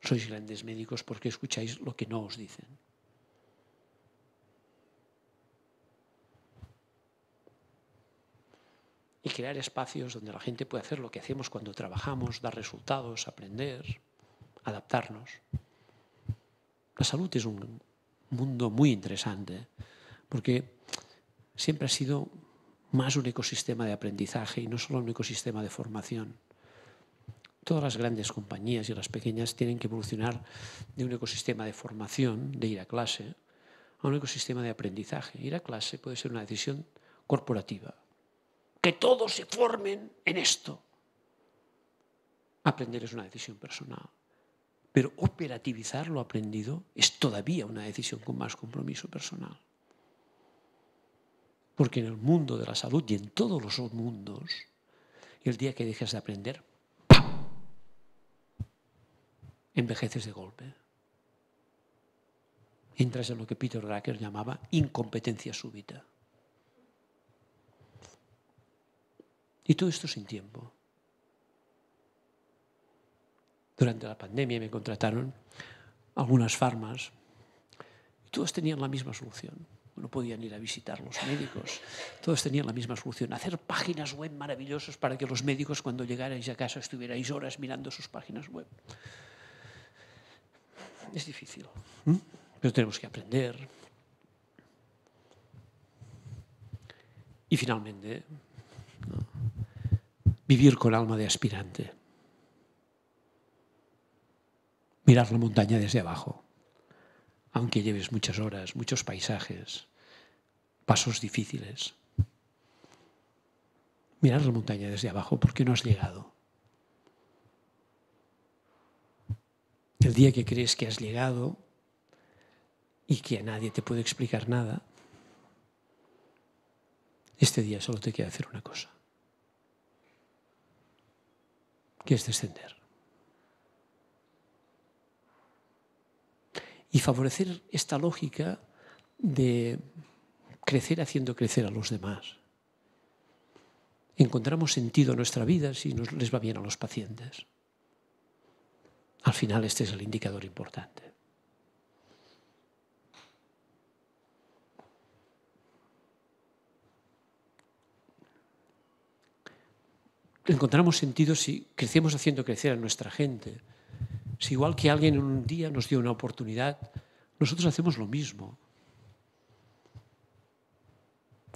Sois grandes médicos porque escucháis lo que no os dicen. y crear espacios donde la gente puede hacer lo que hacemos cuando trabajamos, dar resultados, aprender, adaptarnos. La salud es un mundo muy interesante porque siempre ha sido más un ecosistema de aprendizaje y no solo un ecosistema de formación. Todas las grandes compañías y las pequeñas tienen que evolucionar de un ecosistema de formación, de ir a clase, a un ecosistema de aprendizaje. Ir a clase puede ser una decisión corporativa, que todos se formen en esto. Aprender es una decisión personal, pero operativizar lo aprendido es todavía una decisión con más compromiso personal. Porque en el mundo de la salud y en todos los mundos, el día que dejes de aprender, envejeces de golpe. Entras en lo que Peter Racker llamaba incompetencia súbita. Y todo esto sin tiempo. Durante la pandemia me contrataron algunas farmas y todos tenían la misma solución. No podían ir a visitar los médicos. Todos tenían la misma solución. Hacer páginas web maravillosas para que los médicos cuando llegarais a casa estuvierais horas mirando sus páginas web. Es difícil. Pero tenemos que aprender. Y finalmente, vivir con alma de aspirante. Mirar la montaña desde abajo, aunque lleves muchas horas, muchos paisajes, pasos difíciles. Mirar la montaña desde abajo porque no has llegado. El día que crees que has llegado y que a nadie te puede explicar nada, este día solo te queda hacer una cosa. que es descender. Y favorecer esta lógica de crecer haciendo crecer a los demás. Encontramos sentido en nuestra vida si nos, les va bien a los pacientes. Al final este es el indicador importante. encontramos sentido si crecemos haciendo crecer a nuestra gente. Si igual que alguien un día nos dio una oportunidad, nosotros hacemos lo mismo.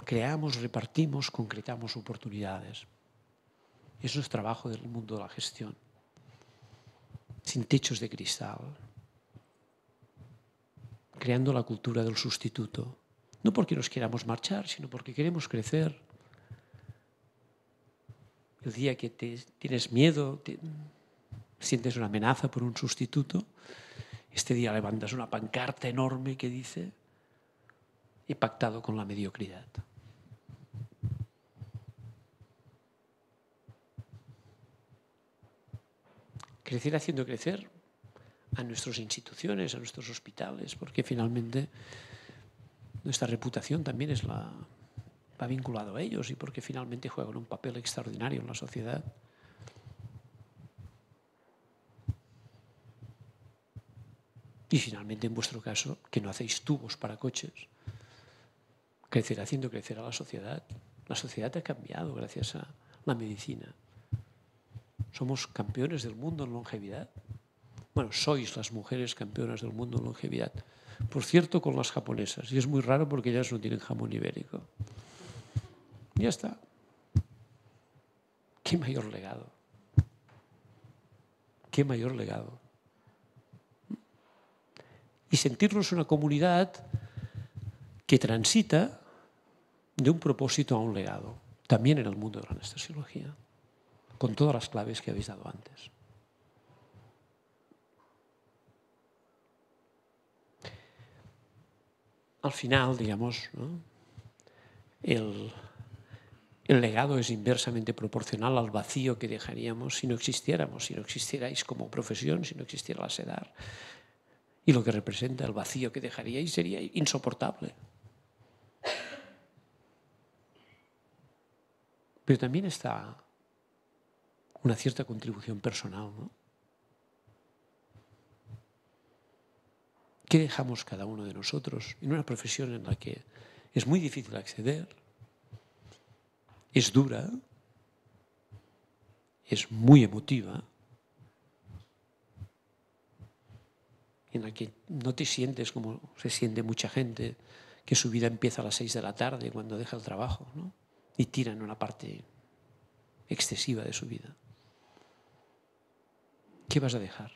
Creamos, repartimos, concretamos oportunidades. Eso es trabajo del mundo de la gestión, sin techos de cristal, creando la cultura del sustituto, no porque nos queramos marchar, sino porque queremos crecer el día que te, tienes miedo, sientes una amenaza por un sustituto, este día levantas una pancarta enorme que dice, he pactado con la mediocridad. Crecer haciendo crecer a nuestras instituciones, a nuestros hospitales, porque finalmente nuestra reputación también es la, vinculado a ellos y porque finalmente juegan un papel extraordinario en la sociedad. Y finalmente, en vuestro caso, que no hacéis tubos para coches, crecer haciendo crecer a la sociedad. La sociedad ha cambiado gracias a la medicina. Somos campeones del mundo en longevidad. Bueno, sois las mujeres campeonas del mundo en longevidad. Por cierto, con las japonesas. Y es muy raro porque ellas no tienen jamón ibérico. Ya está. ¿Qué mayor legado? ¿Qué mayor legado? Y sentirnos una comunidad que transita de un propósito a un legado, también en el mundo de la anestesiología, con todas las claves que habéis dado antes. Al final, digamos, el, el legado es inversamente proporcional al vacío que dejaríamos si no existiéramos, si no existierais como profesión, si no existiera la SEDAR. Y lo que representa el vacío que dejaríais sería insoportable. Pero también está una cierta contribución personal, ¿no? ¿Qué dejamos cada uno de nosotros en una profesión en la que es muy difícil acceder? es dura, es muy emotiva, en la que no te sientes como se siente mucha gente, que su vida empieza a las seis de la tarde cuando deja el trabajo ¿no? y en una parte excesiva de su vida. ¿Qué vas a dejar?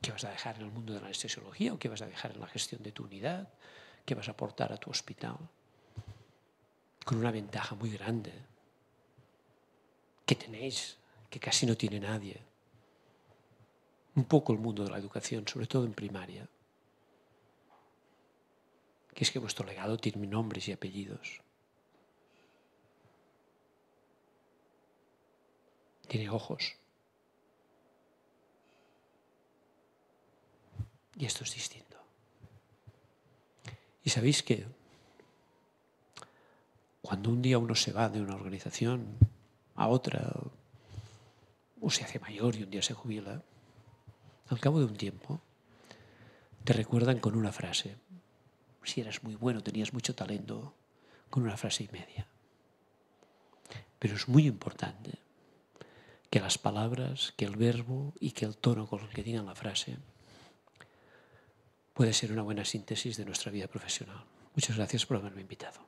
¿Qué vas a dejar en el mundo de la anestesiología o qué vas a dejar en la gestión de tu unidad? que vas a aportar a tu hospital, con una ventaja muy grande que tenéis, que casi no tiene nadie. Un poco el mundo de la educación, sobre todo en primaria, que es que vuestro legado tiene nombres y apellidos. Tiene ojos. Y esto es distinto. Y sabéis que cuando un día uno se va de una organización a otra, o se hace mayor y un día se jubila, al cabo de un tiempo te recuerdan con una frase. Si eras muy bueno, tenías mucho talento, con una frase y media. Pero es muy importante que las palabras, que el verbo y que el tono con el que digan la frase puede ser una buena síntesis de nuestra vida profesional. Muchas gracias por haberme invitado.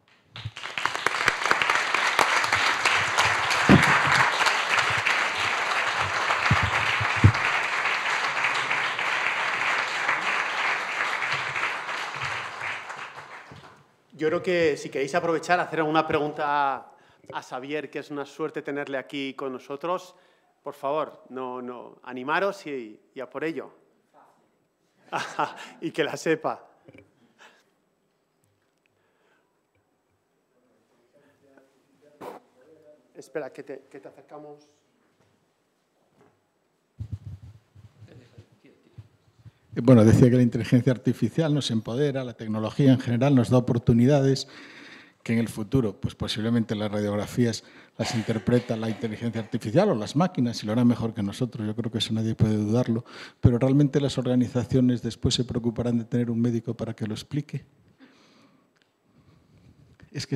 Yo creo que si queréis aprovechar, hacer alguna pregunta a Xavier, que es una suerte tenerle aquí con nosotros, por favor, no, no, animaros y a por ello y que la sepa. Espera, que te, que te acercamos. Bueno, decía que la inteligencia artificial nos empodera, la tecnología en general nos da oportunidades que en el futuro, pues posiblemente las radiografías las interpreta la inteligencia artificial o las máquinas y lo hará mejor que nosotros, yo creo que eso nadie puede dudarlo, pero realmente las organizaciones después se preocuparán de tener un médico para que lo explique. Es que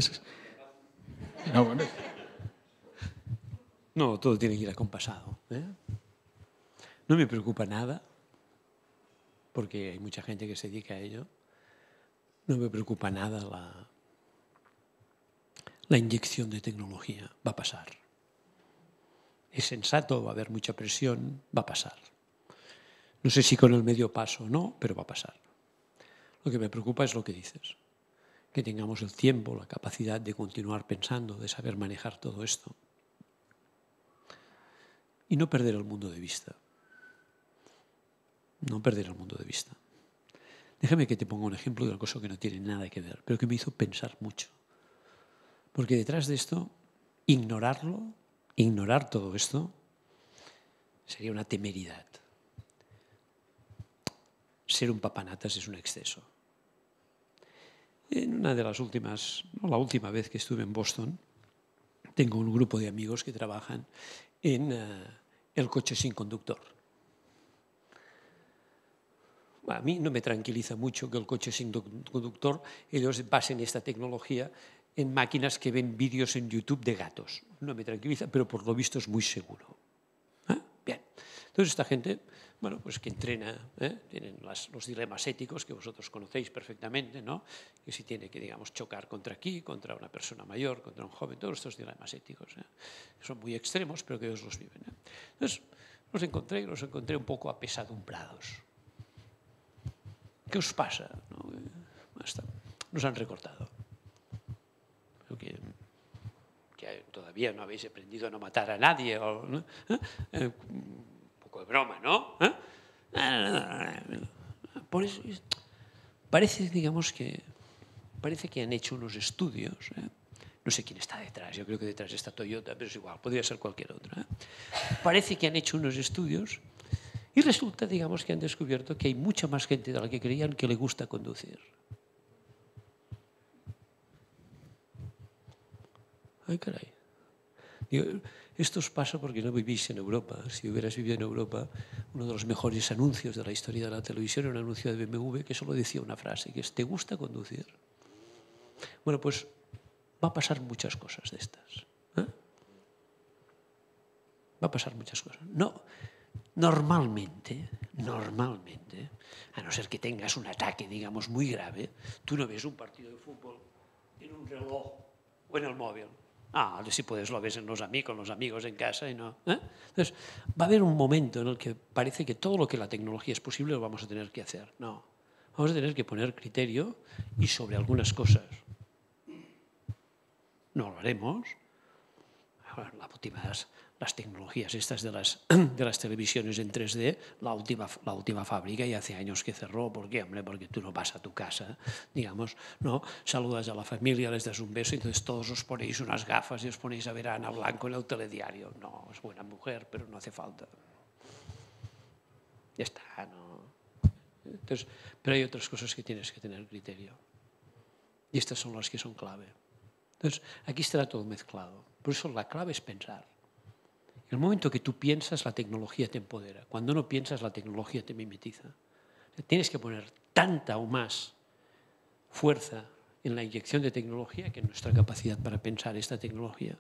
No, todo tiene que ir acompasado. ¿eh? No me preocupa nada, porque hay mucha gente que se dedica a ello. No me preocupa nada la la inyección de tecnología va a pasar. Es sensato, va a haber mucha presión, va a pasar. No sé si con el medio paso o no, pero va a pasar. Lo que me preocupa es lo que dices, que tengamos el tiempo, la capacidad de continuar pensando, de saber manejar todo esto y no perder el mundo de vista. No perder el mundo de vista. Déjame que te ponga un ejemplo de una cosa que no tiene nada que ver, pero que me hizo pensar mucho. Porque detrás de esto, ignorarlo, ignorar todo esto, sería una temeridad. Ser un papanatas es un exceso. En una de las últimas, no la última vez que estuve en Boston, tengo un grupo de amigos que trabajan en eh, el coche sin conductor. A mí no me tranquiliza mucho que el coche sin conductor, ellos basen esta tecnología en máquinas que ven vídeos en YouTube de gatos. No me tranquiliza, pero por lo visto es muy seguro. ¿Eh? Bien. Entonces esta gente, bueno, pues que entrena, ¿eh? tienen los dilemas éticos que vosotros conocéis perfectamente, ¿no? Que si tiene que, digamos, chocar contra aquí, contra una persona mayor, contra un joven, todos estos dilemas éticos, ¿eh? son muy extremos, pero que ellos los viven. Entonces los encontré y los encontré un poco apesadumbrados. ¿Qué os pasa? ¿No? nos han recortado que, todavía no habéis aprendido a no matar a nadie, o, ¿Eh? Eh, un poco de broma, ¿no? ¿Eh? parece, digamos que, parece que han hecho unos estudios. no sé quién está detrás, yo creo que detrás está Toyota, pero es igual, podría ser cualquier otra. Parece que han hecho unos estudios y resulta, digamos, que han descubierto que hay mucha más gente de la que creían que le gusta conducir. Ay, caray. esto os pasa porque no vivís en Europa. Si hubieras vivido en Europa, uno de los mejores anuncios de la historia de la televisión era un anuncio de BMW que solo decía una frase, que es, ¿te gusta conducir? Bueno, pues va a pasar muchas cosas de estas. ¿eh? Va a pasar muchas cosas. No, normalmente, normalmente, a no ser que tengas un ataque, digamos, muy grave, tú no ves un partido de fútbol en un reloj o en el móvil. Ah, si puedes lo ves en los amigos, los amigos en casa y no. ¿eh? Entonces, va a haber un momento en el que parece que todo lo que la tecnología es posible lo vamos a tener que hacer. No, vamos a tener que poner criterio y sobre algunas cosas. No lo haremos. Ahora la última las tecnologías estas de las, *clears throat* de las televisiones en 3D, la última, la última fábrica y hace años que cerró, ¿por qué? Hombre, porque tú no vas a tu casa, digamos, ¿no? Saludas a la familia, les das un beso entonces todos os ponéis unas gafas y os ponéis a ver a Ana Blanco en el telediario. No, es buena mujer, pero no hace falta. Ya está, ¿no? Entonces, pero hay otras cosas que tienes que tener criterio. Y estas son las que son clave. Entonces, aquí estará todo mezclado. Por eso la clave es pensar el momento que tú piensas, la tecnología te empodera. Cuando no piensas, la tecnología te mimetiza. tienes que poner tanta o más fuerza en la inyección de tecnología que en nuestra capacidad para pensar esta tecnología.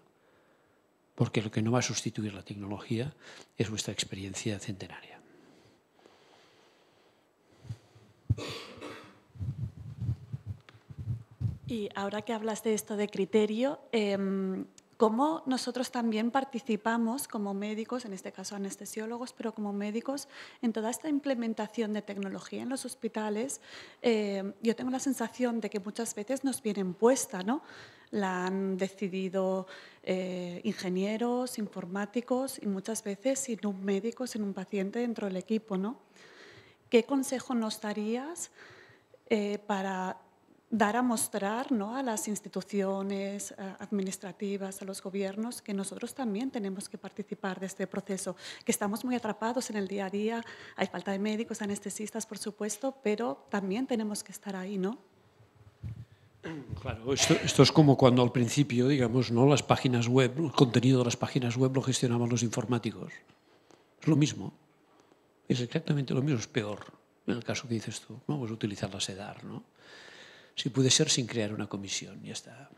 Porque lo que no va a sustituir la tecnología es nuestra experiencia centenaria. Y ahora que hablas de esto de criterio, em, cómo nosotros también participamos como médicos, en este caso anestesiólogos, pero como médicos, en toda esta implementación de tecnología en los hospitales. Eh, yo tengo la sensación de que muchas veces nos viene impuesta, ¿no? La han decidido eh, ingenieros, informáticos y muchas veces sin un médico, sin un paciente dentro del equipo, ¿no? ¿Qué consejo nos darías eh, para dar a mostrar ¿no? a las instituciones eh, administrativas, a los gobiernos, que nosotros también tenemos que participar de este proceso, que estamos muy atrapados en el día a día, hay falta de médicos, anestesistas, por supuesto, pero también tenemos que estar ahí, ¿no? Claro, esto, es como cuando al principio, digamos, ¿no? las páginas web, el contenido de las páginas web lo gestionaban los informáticos. Es lo mismo. Es exactamente lo mismo, es peor. En el caso que dices tú, vamos pues a utilizar la SEDAR, ¿no? si puede ser sin crear una comisión. Ya está.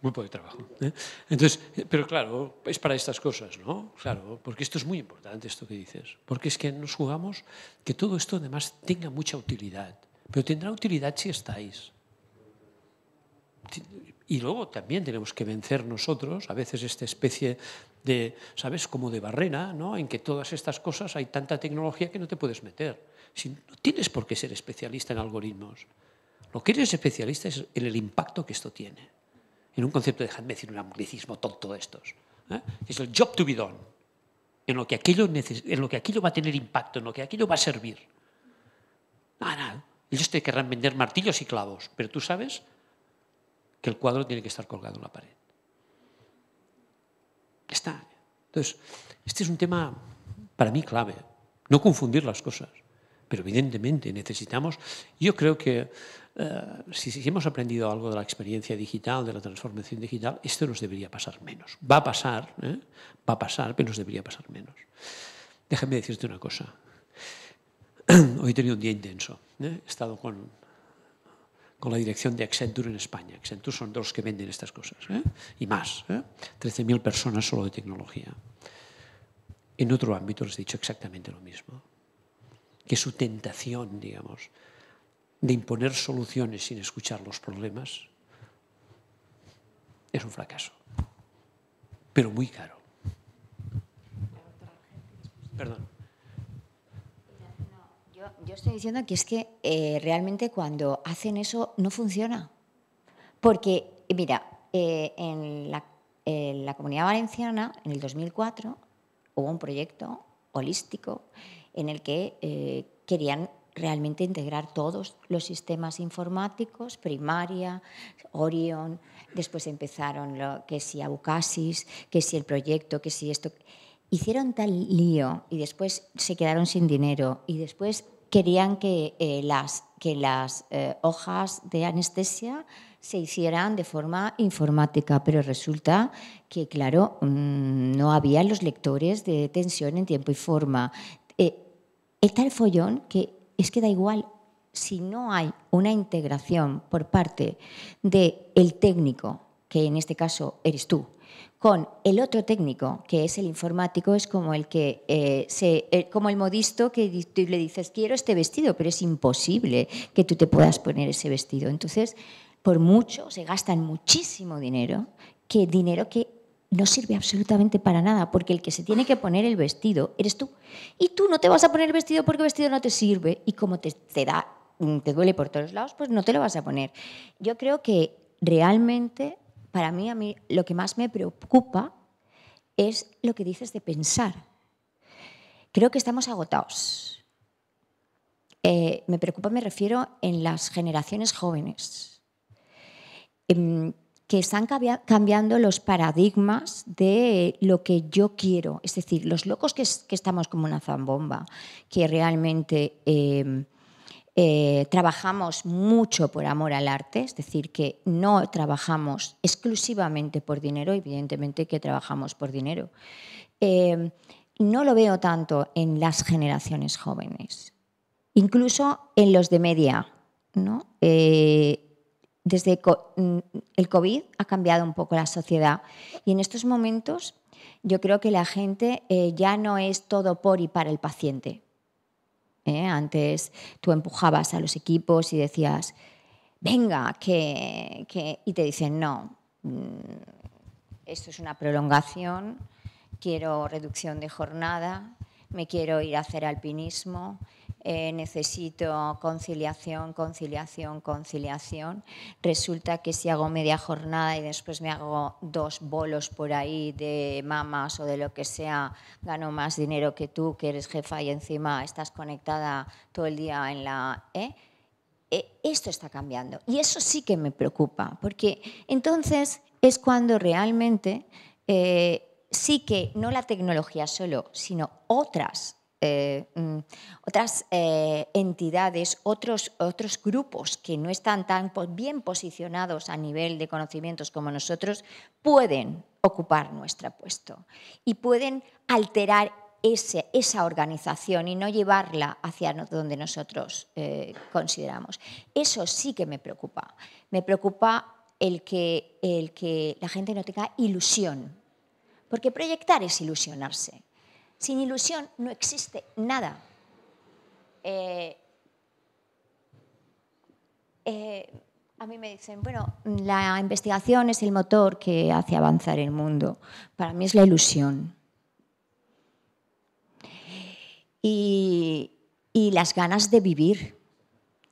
poco de trabajo. ¿Eh? Entonces, eh, pero claro, es para estas cosas, ¿no? Claro, porque esto es muy importante, esto que dices. Porque es que nos jugamos que todo esto además tenga mucha utilidad. Pero tendrá utilidad si estáis. Y luego también tenemos que vencer nosotros, a veces esta especie de, ¿sabes?, como de barrena, ¿no? En que todas estas cosas hay tanta tecnología que no te puedes meter no tienes por qué ser especialista en algoritmos. Lo que eres especialista es en el impacto que esto tiene. En un concepto, déjame decir un anglicismo tonto de estos. ¿eh? Es el job to be done. En lo, que aquello en lo que aquello va a tener impacto, en lo que aquello va a servir. Nada, ellos te querrán vender martillos y clavos, pero tú sabes que el cuadro tiene que estar colgado en la pared. Está. Entonces, este es un tema para mí clave. No confundir las cosas. Pero evidentemente necesitamos, yo creo que eh, si, hemos aprendido algo de la experiencia digital, de la transformación digital, esto nos debería pasar menos. Va a pasar, ¿eh? va a pasar, pero nos debería pasar menos. Déjame decirte una cosa. *clears throat* Hoy he tenido un día intenso. ¿eh? He estado con, con la dirección de Accenture en España. Accenture son los que venden estas cosas, y más. 13.000 personas solo de tecnología. En otro ámbito les he dicho exactamente lo mismo que su tentación, digamos, de imponer soluciones sin escuchar los problemas, es un fracaso, pero muy caro. Perdón. yo, estoy diciendo que es que eh, realmente cuando hacen eso no funciona. Porque, mira, eh, en, la Comunidad Valenciana, en el 2004, hubo un proyecto holístico en el que eh, querían realmente integrar todos los sistemas informáticos, primaria, Orion, después empezaron lo, que si Abucasis, que si el proyecto, que si esto. Hicieron tal lío y después se quedaron sin dinero y después querían que eh, las, que las eh, hojas de anestesia se hicieran de forma informática, pero resulta que, claro, mm, no había los lectores de tensión en tiempo y forma eh, es tal follón que es que da igual si no hay una integración por parte del el técnico, que en este caso eres tú, con el otro técnico, que es el informático, es como el que eh, se, eh, como el modisto que le dices quiero este vestido, pero es imposible que tú te puedas poner ese vestido. Entonces, por mucho se gastan muchísimo dinero, que dinero que no sirve absolutamente para nada, porque el que se tiene que poner el vestido eres tú. Y tú no te vas a poner el vestido porque el vestido no te sirve y como te, da, mm, te duele por todos lados, pues no te lo vas a poner. Yo creo que realmente, para mí, a mí lo que más me preocupa es lo que dices de pensar. Creo que estamos agotados. Eh, me preocupa, me refiero en las generaciones jóvenes. Em, que están cambiando los paradigmas de lo que yo quiero. Es decir, los locos que, estamos como una zambomba, que realmente em, eh, trabajamos mucho por amor al arte, es decir, que no trabajamos exclusivamente por dinero, evidentemente que trabajamos por dinero. Em, no lo veo tanto en las generaciones jóvenes, incluso en los de media, ¿no? Eh, desde mm, el COVID ha cambiado un poco la sociedad y en estos momentos yo creo que la gente eh, ya no es todo por y para el paciente. ¿eh? Antes tú empujabas a los equipos y decías, venga, que... y te dicen, no, mm, esto es una prolongación, quiero reducción de jornada, me quiero ir a hacer alpinismo, eh, necesito conciliación, conciliación, conciliación. Resulta que si hago media jornada y después me hago dos bolos por ahí de mamas o de lo que sea, gano más dinero que tú, que eres jefa y encima estás conectada todo el día en la... E, ¿eh? esto está cambiando. Y eso sí que me preocupa, porque entonces es cuando realmente eh, sí que no la tecnología solo, sino otras eh, mm, otras eh, entidades, otros, otros grupos que no están tan bien posicionados a nivel de conocimientos como nosotros, pueden ocupar nuestro puesto y pueden alterar ese, esa organización y no llevarla hacia donde nosotros eh, consideramos. Eso sí que me preocupa. Me preocupa el que, el que la gente no tenga ilusión, porque proyectar es ilusionarse. Sin ilusión no existe nada. Eh, eh, a mí me dicen, bueno, la investigación es el motor que hace avanzar el mundo. Para mí es la ilusión. Y, las ganas de vivir.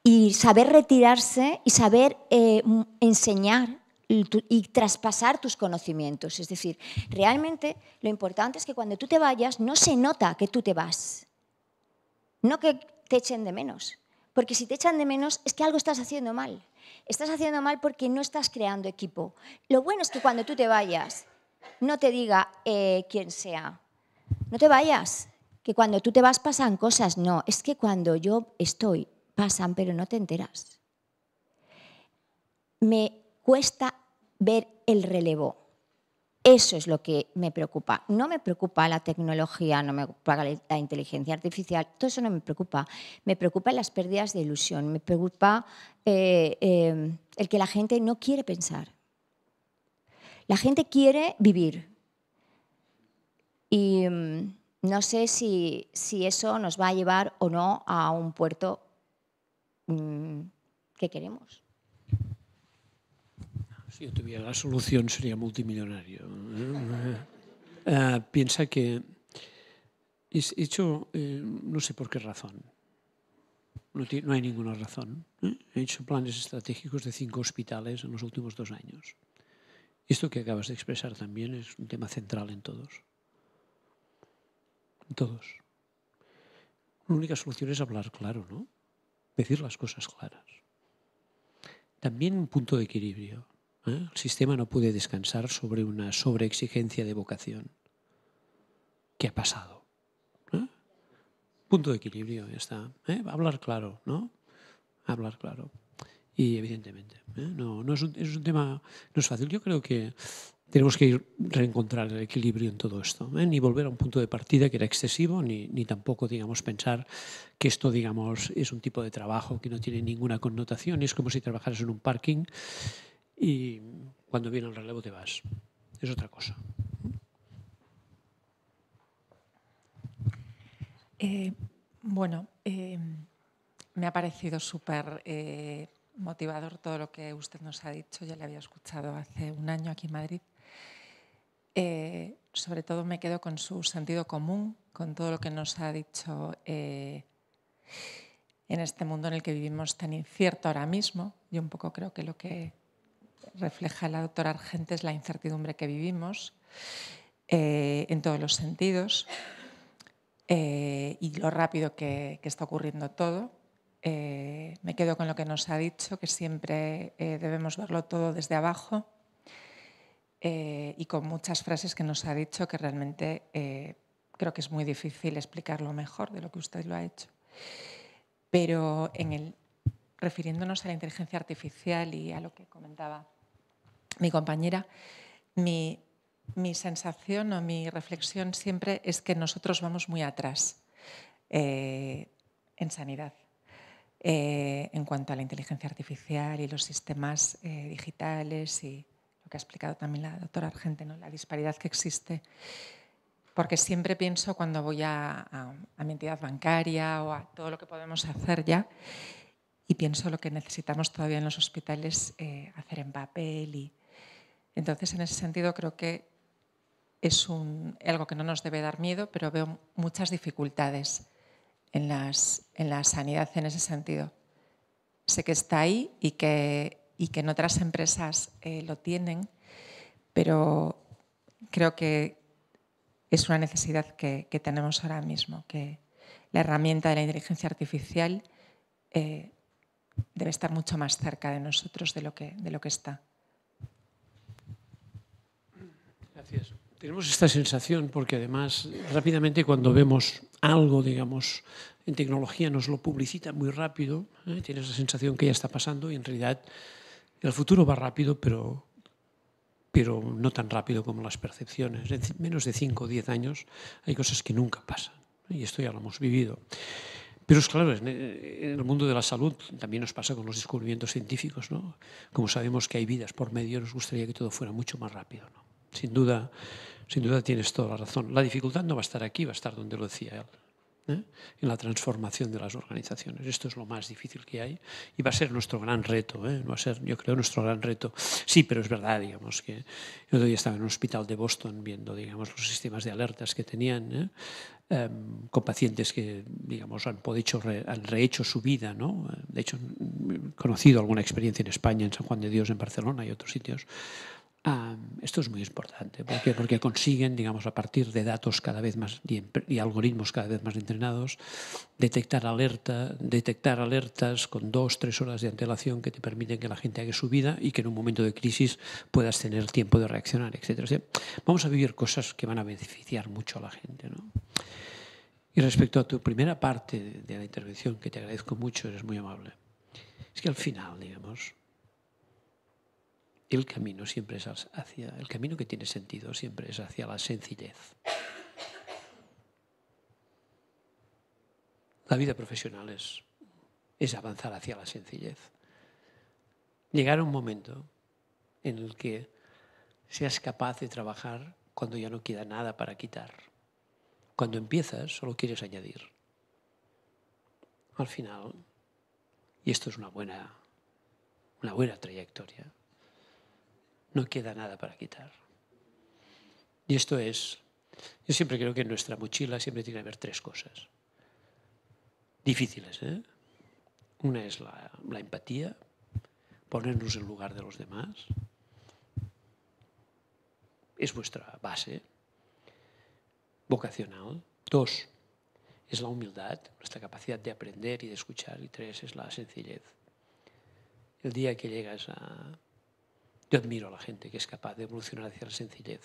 Y saber retirarse y saber eh, enseñar y, traspasar tus conocimientos. Es decir, realmente lo importante es que cuando tú te vayas no se nota que tú te vas, no que te echen de menos. Porque si te echan de menos es que algo estás haciendo mal. Estás haciendo mal porque no estás creando equipo. Lo bueno es que cuando tú te vayas no te diga eh, quién sea, no te vayas, que cuando tú te vas pasan cosas. No, es que cuando yo estoy pasan, pero no te enteras. Me cuesta ver el relevo. Eso es lo que me preocupa. No me preocupa la tecnología, no me preocupa la inteligencia artificial, todo eso no me preocupa. Me preocupan las pérdidas de ilusión, me preocupa eh, eh, el que la gente no quiere pensar. La gente quiere vivir. Y mm, no sé si, eso nos va a llevar o no a un puerto mm, que queremos. Si yo tuviera la solución sería multimillonario. ¿eh? Eh, piensa que he hecho, eh, no sé por qué razón, no, hay ninguna razón. He hecho planes estratégicos de cinco hospitales en los últimos dos años. Esto que acabas de expresar también es un tema central en todos. En todos. La única solución es hablar claro, ¿no? Decir las cosas claras. También un punto de equilibrio. ¿Eh? El sistema no puede descansar sobre una sobreexigencia de vocación. ¿Qué ha pasado? ¿Eh? Punto de equilibrio, ya está. ¿Eh? Hablar claro, ¿no? Hablar claro. Y evidentemente, no, no es un, tema, no es fácil. Yo creo que tenemos que ir reencontrar el equilibrio en todo esto, ni volver a un punto de partida que era excesivo, ni, ni tampoco, digamos, pensar que esto, digamos, es un tipo de trabajo que no tiene ninguna connotación. Es como si trabajaras en un parking y cuando viene el relevo te vas. Es otra cosa. Eh, bueno, eh, me ha parecido súper eh, motivador todo lo que usted nos ha dicho. Ya le había escuchado hace un año aquí en Madrid. sobre todo me quedo con su sentido común, con todo lo que nos ha dicho en este mundo en el que vivimos tan incierto ahora mismo. Yo un poco creo que lo que refleja la doctora Argentes la incertidumbre que vivimos eh, en todos los sentidos eh, y lo rápido que, está ocurriendo todo. Eh, me quedo con lo que nos ha dicho, que siempre debemos verlo todo desde abajo y con muchas frases que nos ha dicho que realmente creo que es muy difícil explicarlo mejor de lo que usted lo ha hecho. Pero en el, refiriéndonos a la inteligencia artificial y a lo que comentaba mi compañera, mi, sensación o mi reflexión siempre es que nosotros vamos muy atrás eh, en sanidad. Eh, en cuanto a la inteligencia artificial y los sistemas eh, digitales y lo que ha explicado también la doctora Argente, ¿no? la disparidad que existe. Porque siempre pienso cuando voy a, a mi entidad bancaria o a todo lo que podemos hacer ya, y pienso lo que necesitamos todavía en los hospitales, hacer en papel y entonces, en ese sentido, creo que es algo que no nos debe dar miedo, pero veo muchas dificultades en, la sanidad en ese sentido. Sé que está ahí y que, en otras empresas eh, lo tienen, pero creo que es una necesidad que, tenemos ahora mismo, que la herramienta de la inteligencia artificial eh, debe estar mucho más cerca de nosotros de lo que, de lo que está. Tenemos esta sensación porque además rápidamente cuando vemos algo, digamos, en tecnología nos lo publicita muy rápido, ¿eh? tienes la sensación que ya está pasando y en realidad el futuro va rápido, pero, pero no tan rápido como las percepciones. En menos de 5 o 10 años hay cosas que nunca pasan ¿eh? y esto ya lo hemos vivido. Pero es claro, eh, en el mundo de la salud también nos pasa con los descubrimientos científicos. ¿no? Como sabemos que hay vidas por medio, nos gustaría que todo fuera mucho más rápido. ¿no? Sin duda, sin duda tienes toda la razón. La dificultad no va a estar aquí, va a estar donde lo decía él, ¿eh? en la transformación de las organizaciones. Esto es lo más difícil que hay y va a ser nuestro gran reto, ¿eh? va a ser, yo creo, nuestro gran reto. Sí, pero es verdad, digamos, que yo otro día estaba en un hospital de Boston viendo, digamos, los sistemas de alertas que tenían. ¿eh? Em, con pacientes que, digamos, han, podido han rehecho su vida, ¿no? De hecho, mm, he conocido alguna experiencia en España, en San Juan de Dios, en Barcelona y otros sitios, esto es muy importante. porque Porque consiguen, digamos, a partir de datos cada vez más y, algoritmos cada vez más entrenados, detectar, alerta, detectar alertas con dos, tres horas de antelación que te permiten que la gente haga su vida y que en un momento de crisis puedas tener tiempo de reaccionar, etc. vamos a vivir cosas que van a beneficiar mucho a la gente. Y respecto a tu primera parte de la intervención, que te agradezco mucho, eres muy amable. Es que al final, digamos, el camino siempre es hacia, el camino que tiene sentido siempre es hacia la sencillez. La vida profesional es, es avanzar hacia la sencillez. Llegar a un momento en el que seas capaz de trabajar cuando ya no queda nada para quitar. Cuando empiezas solo quieres añadir. Al final, y esto es una buena, una buena trayectoria, no queda nada para quitar. Y esto es, yo siempre creo que en nuestra mochila siempre tiene que haber tres cosas difíciles. ¿eh? Una es la, empatía, ponernos en lugar de los demás. Es vuestra base vocacional. Dos, es la humildad, nuestra capacidad de aprender y de escuchar. Y tres, es la sencillez. El día que llegas a yo admiro a la gente que es capaz de evolucionar hacia la sencillez.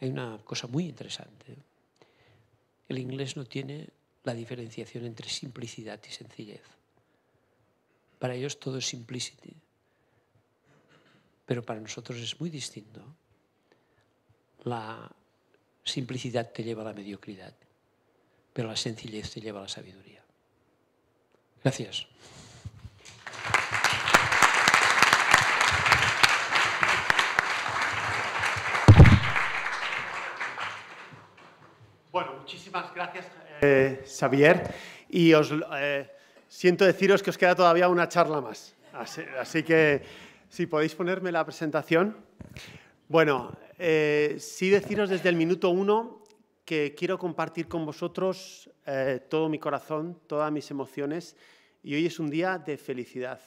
Hay una cosa muy interesante. El inglés no tiene la diferenciación entre simplicidad y sencillez. Para ellos todo es simplicity, pero para nosotros es muy distinto. La simplicidad te lleva a la mediocridad, pero la sencillez te lleva a la sabiduría. Gracias. gracias, eh. Eh, Xavier. Y os eh, siento deciros que os queda todavía una charla más. Así, que, si podéis ponerme la presentación. Bueno, sí deciros desde el minuto uno que quiero compartir con vosotros todo mi corazón, todas mis emociones. Y hoy es un día de felicidad,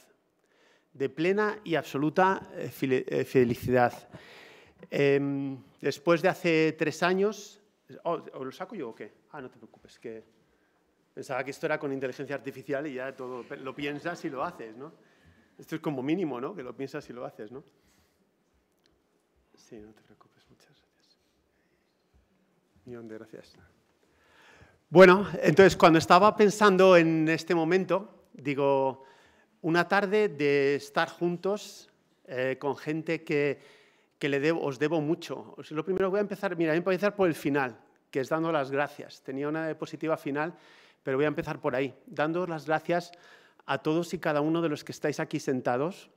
de plena y absoluta felicidad. Em, después de hace tres años, o lo saco yo o qué? ah, no te preocupes, que pensaba que esto era con inteligencia artificial y ya todo lo piensas y lo haces, ¿no? Esto es como mínimo, ¿no? Que lo piensas y lo haces, ¿no? Sí, no te preocupes, muchas gracias. Millón gracias. Bueno, entonces cuando estaba pensando en este momento, digo, una tarde de estar juntos eh, con gente que, le os debo mucho. O lo primero voy a empezar, mira, voy a empezar por el final que es dando las gracias. Tenía una diapositiva final, pero voy a empezar por ahí. Dando las gracias a todos y cada uno de los que estáis aquí sentados,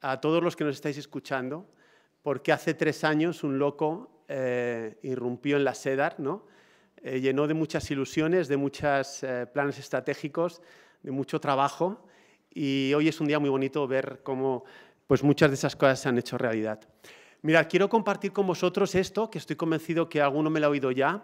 a todos los que nos estáis escuchando, porque hace tres años un loco eh, irrumpió en la SEDAR, ¿no? Eh, llenó de muchas ilusiones, de muchos eh, planes estratégicos, de mucho trabajo, y hoy es un día muy bonito ver cómo pues, muchas de esas cosas se han hecho realidad. Mirad, quiero compartir con vosotros esto, que estoy convencido que alguno me lo ha oído ya,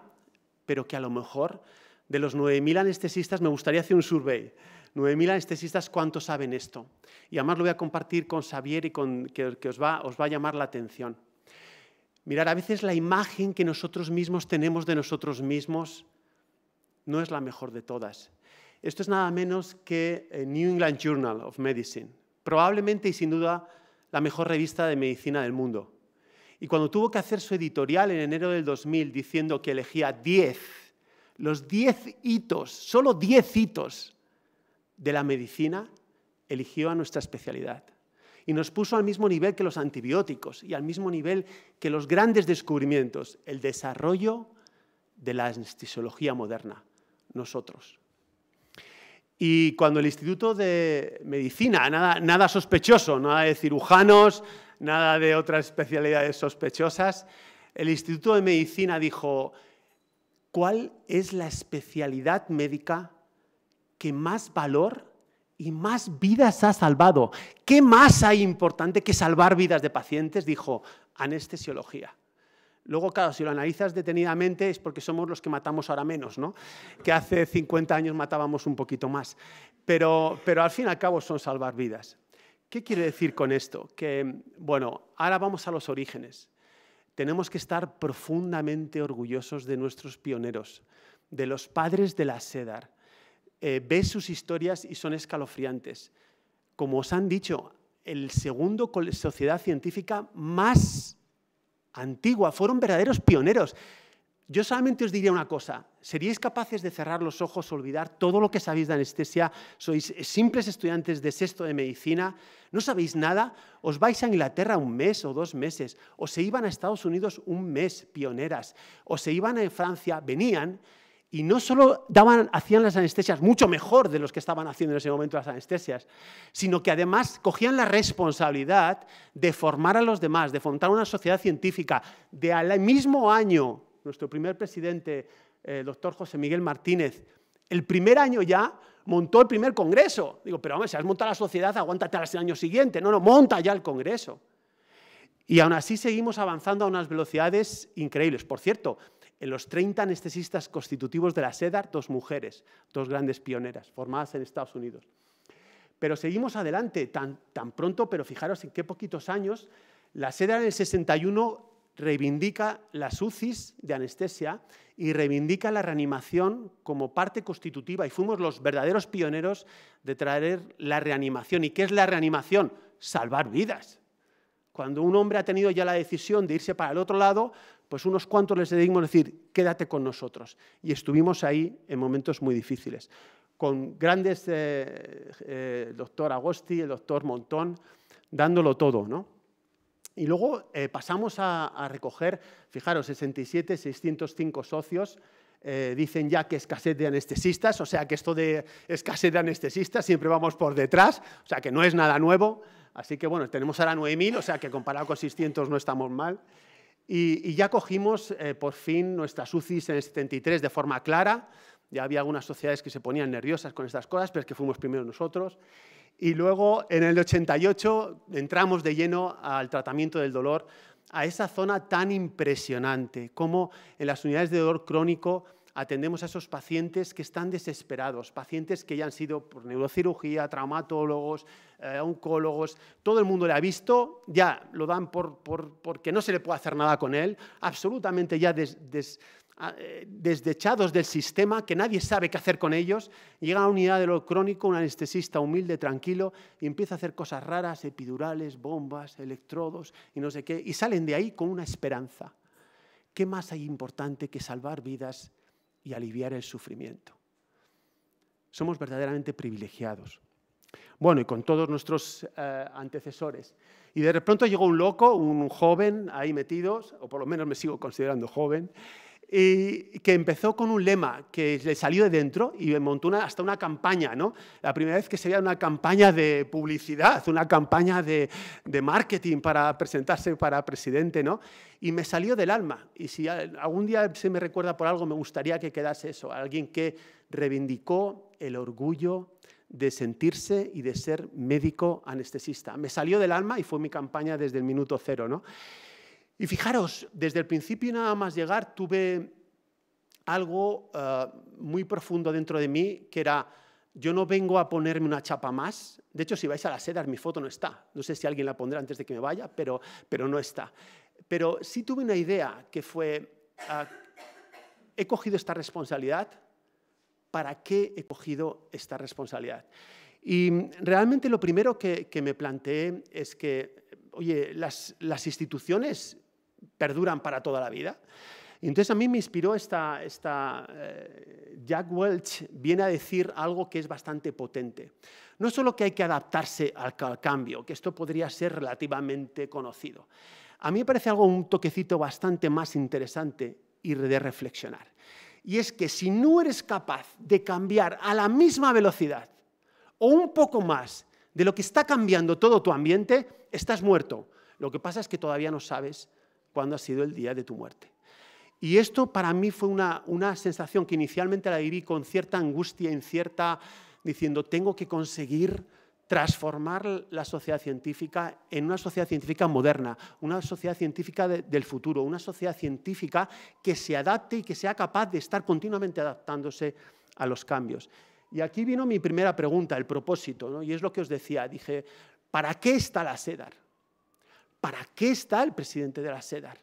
pero que a lo mejor de los 9.000 anestesistas me gustaría hacer un survey. 9.000 anestesistas, ¿cuántos saben esto? Y además lo voy a compartir con Xavier y con, que, que os, va, os va a llamar la atención. Mirad, a veces la imagen que nosotros mismos tenemos de nosotros mismos no es la mejor de todas. Esto es nada menos que eh, New England Journal of Medicine, probablemente y sin duda la mejor revista de medicina del mundo. Y cuando tuvo que hacer su editorial en enero del 2000 diciendo que elegía 10, los 10 hitos, solo 10 hitos de la medicina, eligió a nuestra especialidad. Y nos puso al mismo nivel que los antibióticos y al mismo nivel que los grandes descubrimientos, el desarrollo de la anestesiología moderna, nosotros. Y cuando el Instituto de Medicina, nada, sospechoso, nada de cirujanos, nada de otras especialidades sospechosas, el Instituto de Medicina dijo, ¿cuál es la especialidad médica que más valor y más vidas ha salvado? ¿Qué más hay importante que salvar vidas de pacientes? Dijo, anestesiología. Luego, claro, si lo analizas detenidamente es porque somos los que matamos ahora menos, ¿no? Que hace 50 años matábamos un poquito más. Pero, pero al fin y al cabo son salvar vidas. ¿Qué quiere decir con esto? Que, bueno, ahora vamos a los orígenes. Tenemos que estar profundamente orgullosos de nuestros pioneros, de los padres de la SEDAR. Eh, ve sus historias y son escalofriantes. Como os han dicho, el segundo sociedad científica más antigua, fueron verdaderos pioneros. Yo solamente os diría una cosa, ¿seríais capaces de cerrar los ojos, olvidar todo lo que sabéis de anestesia? Sois simples estudiantes de sexto de medicina, no sabéis nada, os vais a Inglaterra un mes o dos meses, o se iban a Estados Unidos un mes, pioneras, o se iban a Francia, venían, y no solo hacían las anestesias mucho mejor de los que estaban haciendo en ese momento las anestesias, sino que además cogían la responsabilidad de formar a los demás, de formar una sociedad científica. De al mismo año, nuestro primer presidente, el eh, doctor José Miguel Martínez, el primer año ya montó el primer congreso. Digo, pero hombre, si has montado la sociedad, aguántate el año siguiente. No, no, monta ya el congreso. Y aún así seguimos avanzando a unas velocidades increíbles. Por cierto, en los 30 anestesistas constitutivos de la SEDAR, dos mujeres, dos grandes pioneras, formadas en Estados Unidos. Pero seguimos adelante tan, pronto, pero fijaros en qué poquitos años, la SEDAR en el 61 reivindica las UCIs de anestesia y reivindica la reanimación como parte constitutiva y fuimos los verdaderos pioneros de traer la reanimación. ¿Y qué es la reanimación? Salvar vidas. Cuando un hombre ha tenido ya la decisión de irse para el otro lado, pues unos cuantos les decidimos decir, quédate con nosotros. Y estuvimos ahí en momentos muy difíciles, con grandes, el eh, eh, doctor Agosti, el doctor Montón, dándolo todo, ¿no? Y luego eh, pasamos a, recoger, fijaros, 67, 605 socios. dicen ya que escasez de anestesistas, o sea que esto de escasez de anestesistas siempre vamos por detrás, o sea que no es nada nuevo. Así que bueno, tenemos ahora 9.000, o sea que comparado con 600 no estamos mal. Y, ya cogimos eh, por fin nuestras UCIs en el 73 de forma clara. Ya había algunas sociedades que se ponían nerviosas con estas cosas, pero es que fuimos primero nosotros. Y luego en el 88 entramos de lleno al tratamiento del dolor, a esa zona tan impresionante, como en las unidades de dolor crónico atendemos a esos pacientes que están desesperados, pacientes que ya han sido por neurocirugía, traumatólogos, eh, oncólogos, todo el mundo le ha visto, ya lo dan por, porque no se le puede hacer nada con él, absolutamente ya des, ah, eh, desdechados del sistema, que nadie sabe qué hacer con ellos, llega a la unidad de lo crónico, un anestesista humilde, tranquilo, y empieza a hacer cosas raras, epidurales, bombas, electrodos y no sé qué, y salen de ahí con una esperanza. ¿Qué más hay importante que salvar vidas y aliviar el sufrimiento. Somos verdaderamente privilegiados. Bueno, y con todos nuestros eh, antecesores. Y de pronto llegó un loco, un joven ahí metidos, o por lo menos me sigo considerando joven, y que empezó con un lema que le salió de dentro y montó hasta una campaña, ¿no? La primera vez que se una campaña de publicidad, una campaña de, de, marketing para presentarse para presidente, ¿no? Y me salió del alma. Y si algún día se me recuerda por algo, me gustaría que quedase eso, alguien que reivindicó el orgullo de sentirse y de ser médico anestesista. Me salió del alma y fue mi campaña desde el minuto cero, ¿no? Y fijaros, desde el principio nada más llegar tuve algo eh, muy profundo dentro de mí, que era, yo no vengo a ponerme una chapa más. De hecho, si vais a la sedar mi foto no está. No sé si alguien la pondrá antes de que me vaya, pero, pero no está. Pero sí tuve una idea que fue, ah, he cogido esta responsabilidad, ¿para qué he cogido esta responsabilidad? Y realmente lo primero que, que me planteé es que, oye, las, las instituciones perduran para toda la vida. Y entonces a mí me inspiró esta... Eh, Jack Welch viene a decir algo que es bastante potente. No solo que hay que adaptarse al, al cambio, que esto podría ser relativamente conocido. A mí me parece algo un toquecito bastante más interesante y de reflexionar. Y es que si no eres capaz de cambiar a la misma velocidad o un poco más de lo que está cambiando todo tu ambiente, estás muerto. Lo que pasa es que todavía no sabes cuándo ha sido el día de tu muerte. Y esto para mí fue una, una sensación que inicialmente la viví con cierta angustia, incierta, diciendo, tengo que conseguir transformar la sociedad científica en una sociedad científica moderna, una sociedad científica del futuro, una sociedad científica que se adapte y que sea capaz de estar continuamente adaptándose a los cambios. Y aquí vino mi primera pregunta, el propósito, ¿no? y es lo que os decía, dije, ¿para qué está la SEDAR? ¿Para qué está el presidente de la SEDAR?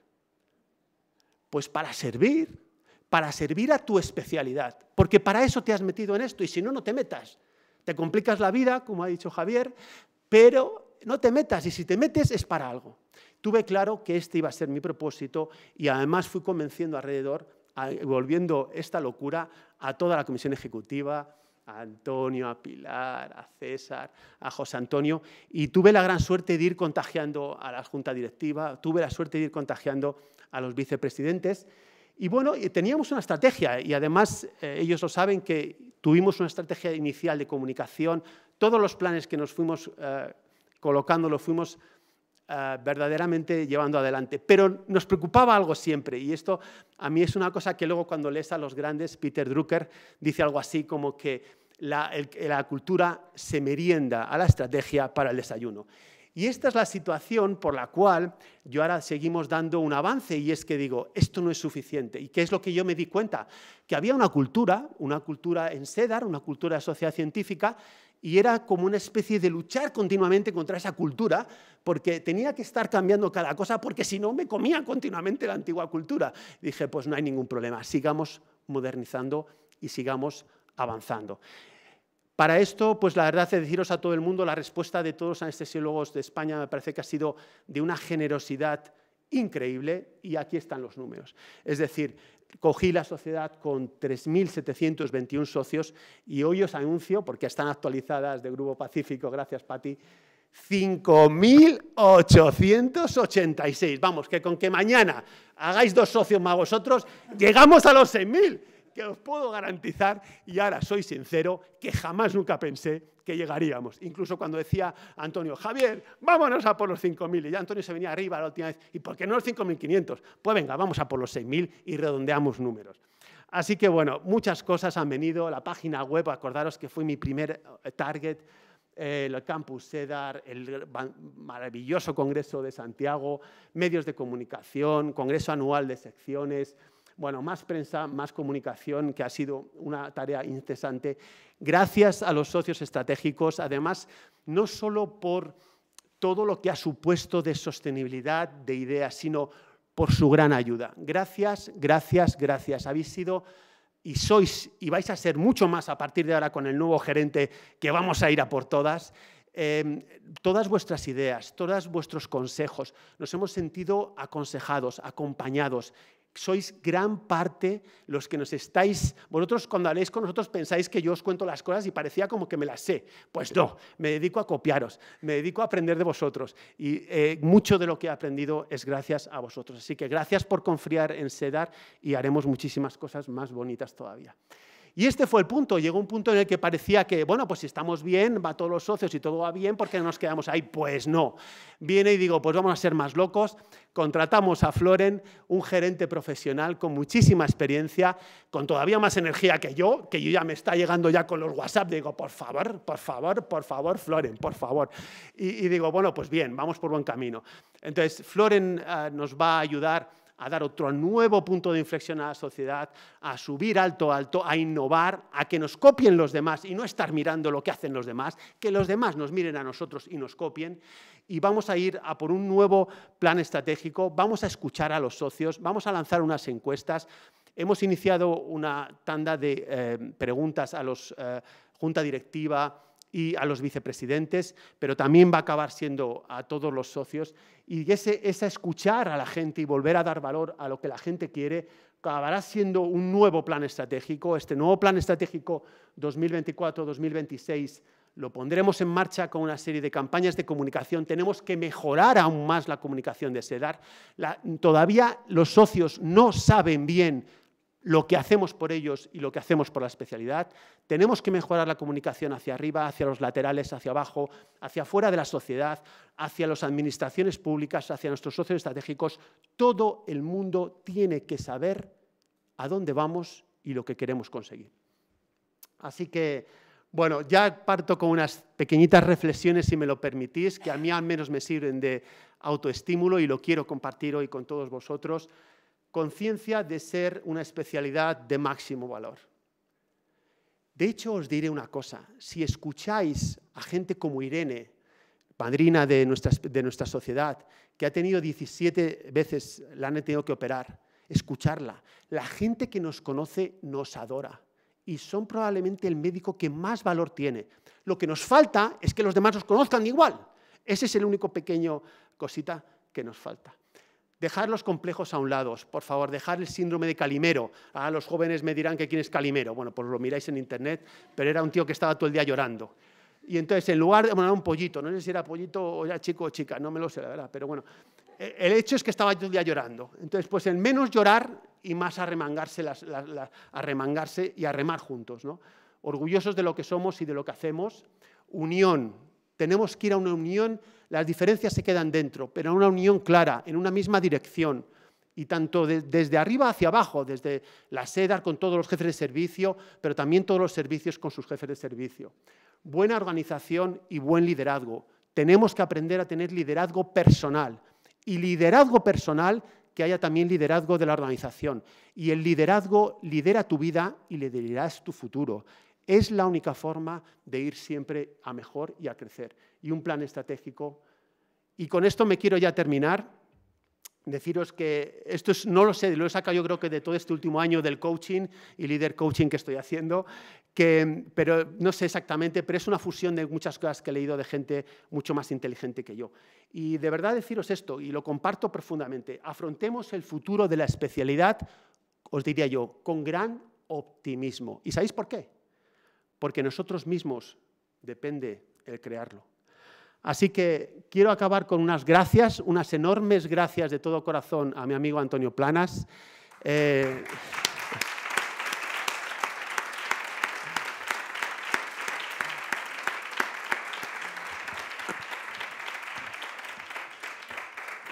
Pues para servir, para servir a tu especialidad, porque para eso te has metido en esto y si no, no te metas. Te complicas la vida, como ha dicho Javier, pero no te metas y si te metes es para algo. Tuve claro que este iba a ser mi propósito y además fui convenciendo alrededor, volviendo esta locura a toda la comisión ejecutiva, a Antonio, a Pilar, a César, a José Antonio, y tuve la gran suerte de ir contagiando a la junta directiva, tuve la suerte de ir contagiando a los vicepresidentes. Y bueno, teníamos una estrategia y además eh, ellos lo saben que tuvimos una estrategia inicial de comunicación, todos los planes que nos fuimos eh, colocando los fuimos eh, verdaderamente llevando adelante. Pero nos preocupaba algo siempre, y esto a mí es una cosa que luego cuando lees a los grandes, Peter Drucker dice algo así como que la, la cultura se merienda a la estrategia para el desayuno. Y esta es la situación por la cual yo ahora seguimos dando un avance y es que digo, esto no es suficiente. ¿Y qué es lo que yo me di cuenta? Que había una cultura, una cultura en SEDAR, una cultura de sociedad científica, y era como una especie de luchar continuamente contra esa cultura, porque tenía que estar cambiando cada cosa, porque si no me comía continuamente la antigua cultura. Dije, pues no hay ningún problema, sigamos modernizando y sigamos avanzando. Para esto, pues la verdad es deciros a todo el mundo, la respuesta de todos los anestesiólogos de España me parece que ha sido de una generosidad increíble y aquí están los números. Es decir, cogí la sociedad con 3.721 socios y hoy os anuncio, porque están actualizadas de Grupo Pacífico, gracias Pati, 5.886. Vamos, que con que mañana hagáis dos socios más vosotros, llegamos a los 6.000, que os puedo garantizar, y ahora soy sincero, que jamás nunca pensé que llegaríamos. Incluso cuando decía Antonio, Javier, vámonos a por los 5.000. Y ya Antonio se venía arriba la última vez. ¿Y por qué no los 5.500? Pues venga, vamos a por los 6.000 y redondeamos números. Así que bueno, muchas cosas han venido. La página web, acordaros que fue mi primer eh, target, eh, el campus CEDAR, el maravilloso Congreso de Santiago, medios de comunicación, Congreso Anual de Secciones bueno, más prensa, más comunicación, que ha sido una tarea incesante. Gracias a los socios estratégicos, además, no solo por todo lo que ha supuesto de sostenibilidad, de ideas, sino por su gran ayuda. Gracias, gracias, gracias. Habéis sido y sois y vais a ser mucho más a partir de ahora con el nuevo gerente que vamos a ir a por todas. Em, todas vuestras ideas, todos vuestros consejos. Nos hemos sentido aconsejados, acompañados sois gran parte los que nos estáis, vosotros cuando habléis con nosotros pensáis que yo os cuento las cosas y parecía como que me las sé. Pues no, me dedico a copiaros, me dedico a aprender de vosotros y eh, mucho de lo que he aprendido es gracias a vosotros. Así que gracias por confiar en Sedar y haremos muchísimas cosas más bonitas todavía. Y este fue el punto. Llegó un punto en el que parecía que, bueno, pues si estamos bien, va todos los socios y todo va bien, ¿por qué no nos quedamos ahí? Pues no. Viene y digo, pues vamos a ser más locos. Contratamos a Floren, un gerente profesional con muchísima experiencia, con todavía más energía que yo, que yo ya me está llegando ya con los WhatsApp. Digo, por favor, por favor, por favor, Floren, por favor. Y, digo, bueno, pues bien, vamos por buen camino. Entonces, Floren eh, nos va a ayudar a dar otro nuevo punto de inflexión a la sociedad, a subir alto, alto, a innovar, a que nos copien los demás y no estar mirando lo que hacen los demás, que los demás nos miren a nosotros y nos copien. Y vamos a ir a por un nuevo plan estratégico, vamos a escuchar a los socios, vamos a lanzar unas encuestas. Hemos iniciado una tanda de eh, preguntas a la eh, junta directiva, y a los vicepresidentes, pero también va a acabar siendo a todos los socios y ese, escuchar a la gente y volver a dar valor a lo que la gente quiere, acabará siendo un nuevo plan estratégico. Este nuevo plan estratégico 2024-2026 lo pondremos en marcha con una serie de campañas de comunicación. Tenemos que mejorar aún más la comunicación de SEDAR. todavía los socios no saben bien lo que hacemos por ellos y lo que hacemos por la especialidad. Tenemos que mejorar la comunicación hacia arriba, hacia los laterales, hacia abajo, hacia fuera de la sociedad, hacia las administraciones públicas, hacia nuestros socios estratégicos. Todo el mundo tiene que saber a dónde vamos y lo que queremos conseguir. Así que, bueno, ya parto con unas pequeñitas reflexiones, si me lo permitís, que a mí al menos me sirven de autoestímulo y lo quiero compartir hoy con todos vosotros conciencia de ser una especialidad de máximo valor. De hecho, os diré una cosa, si escucháis a gente como Irene, padrina de nuestra, de nuestra sociedad, que ha tenido 17 veces, la han tenido que operar, escucharla, la gente que nos conoce nos adora y son probablemente el médico que más valor tiene. Lo que nos falta es que los demás nos conozcan igual. Ese es el único pequeño cosita que nos falta. Dejar los complejos a un lado, por favor, dejar el síndrome de Calimero. Ah, los jóvenes me dirán que quién es Calimero. Bueno, pues lo miráis en internet, pero era un tío que estaba todo el día llorando. Y entonces, en lugar de bueno, era un pollito, no sé si era pollito o era chico o chica, no me lo sé, la verdad, pero bueno, eh, el hecho es que estaba todo el día llorando. Entonces, pues en menos llorar y más arremangarse, las, y arremar juntos, ¿no? Orgullosos de lo que somos y de lo que hacemos, unión, tenemos que ir a una unión, las diferencias se quedan dentro, pero a una unión clara, en una misma dirección. Y tanto desde arriba hacia abajo, desde la SEDAR con todos los jefes de servicio, pero también todos los servicios con sus jefes de servicio. Buena organización y buen liderazgo. Tenemos que aprender a tener liderazgo personal. Y liderazgo personal que haya también liderazgo de la organización. Y el liderazgo lidera tu vida y liderarás tu futuro. Es la única forma de ir siempre a mejor y a crecer. Y un plan estratégico. Y con esto me quiero ya terminar. Deciros que esto es, no lo sé, lo he sacado yo creo que de todo este último año del coaching y líder coaching que estoy haciendo, que, pero no sé exactamente, pero es una fusión de muchas cosas que he leído de gente mucho más inteligente que yo. Y de verdad deciros esto, y lo comparto profundamente, afrontemos el futuro de la especialidad, os diría yo, con gran optimismo. ¿Y sabéis por qué? porque nosotros mismos depende el crearlo. Así que quiero acabar con unas gracias, unas enormes gracias de todo corazón a mi amigo Antonio Planas. Eh,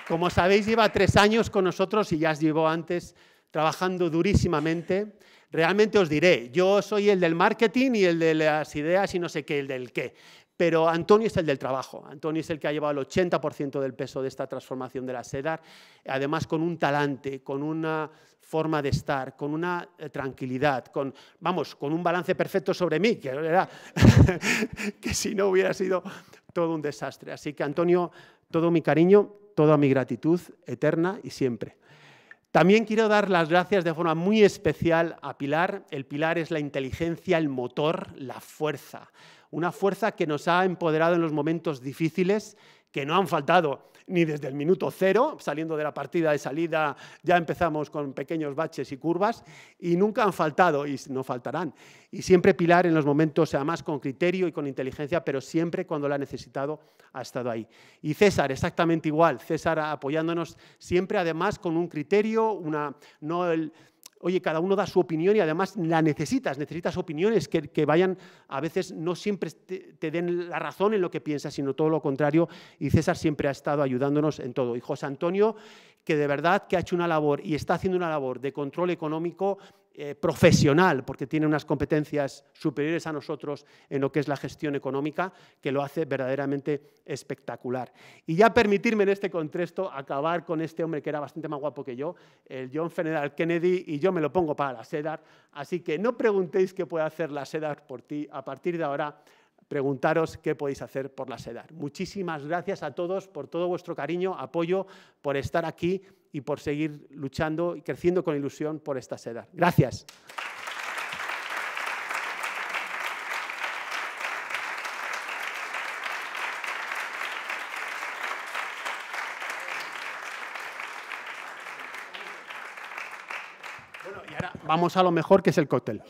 como sabéis, lleva tres años con nosotros y ya llevó antes trabajando durísimamente. Realmente os diré, yo soy el del marketing y el de las ideas y no sé qué, el del qué. Pero Antonio es el del trabajo. Antonio es el que ha llevado el 80% del peso de esta transformación de la SEDAR, además con un talante, con una forma de estar, con una eh, tranquilidad, con, vamos, con un balance perfecto sobre mí, que, *laughs* que si no hubiera sido todo un desastre. Así que Antonio, todo mi cariño, toda mi gratitud eterna y siempre. También quiero dar las gracias de forma muy especial a Pilar. El Pilar es la inteligencia, el motor, la fuerza. Una fuerza que nos ha empoderado en los momentos difíciles, que no han faltado ni desde el minuto cero, saliendo de la partida de salida ya empezamos con pequeños baches y curvas, y nunca han faltado y no faltarán. Y siempre Pilar en los momentos, además con criterio y con inteligencia, pero siempre cuando la ha necesitado ha estado ahí. Y César, exactamente igual, César apoyándonos siempre además con un criterio, una, no el oye, cada uno da su opinión y además la necesitas, necesitas opiniones que, vayan, a veces no siempre te, te, den la razón en lo que piensas, sino todo lo contrario. Y César siempre ha estado ayudándonos en todo. Y José Antonio, que de verdad que ha hecho una labor y está haciendo una labor de control económico eh, profesional, porque tiene unas competencias superiores a nosotros en lo que es la gestión económica, que lo hace verdaderamente espectacular. Y ya permitirme en este contexto acabar con este hombre que era bastante más guapo que yo, el John F. Kennedy, y yo me lo pongo para la SEDAR, así que no preguntéis qué puede hacer la SEDAR por ti, a partir de ahora preguntaros qué podéis hacer por la SEDAR. Muchísimas gracias a todos por todo vuestro cariño, apoyo, por estar aquí y por seguir luchando y creciendo con ilusión por esta seda. Gracias. Bueno, y ahora vamos a lo mejor que es el cóctel.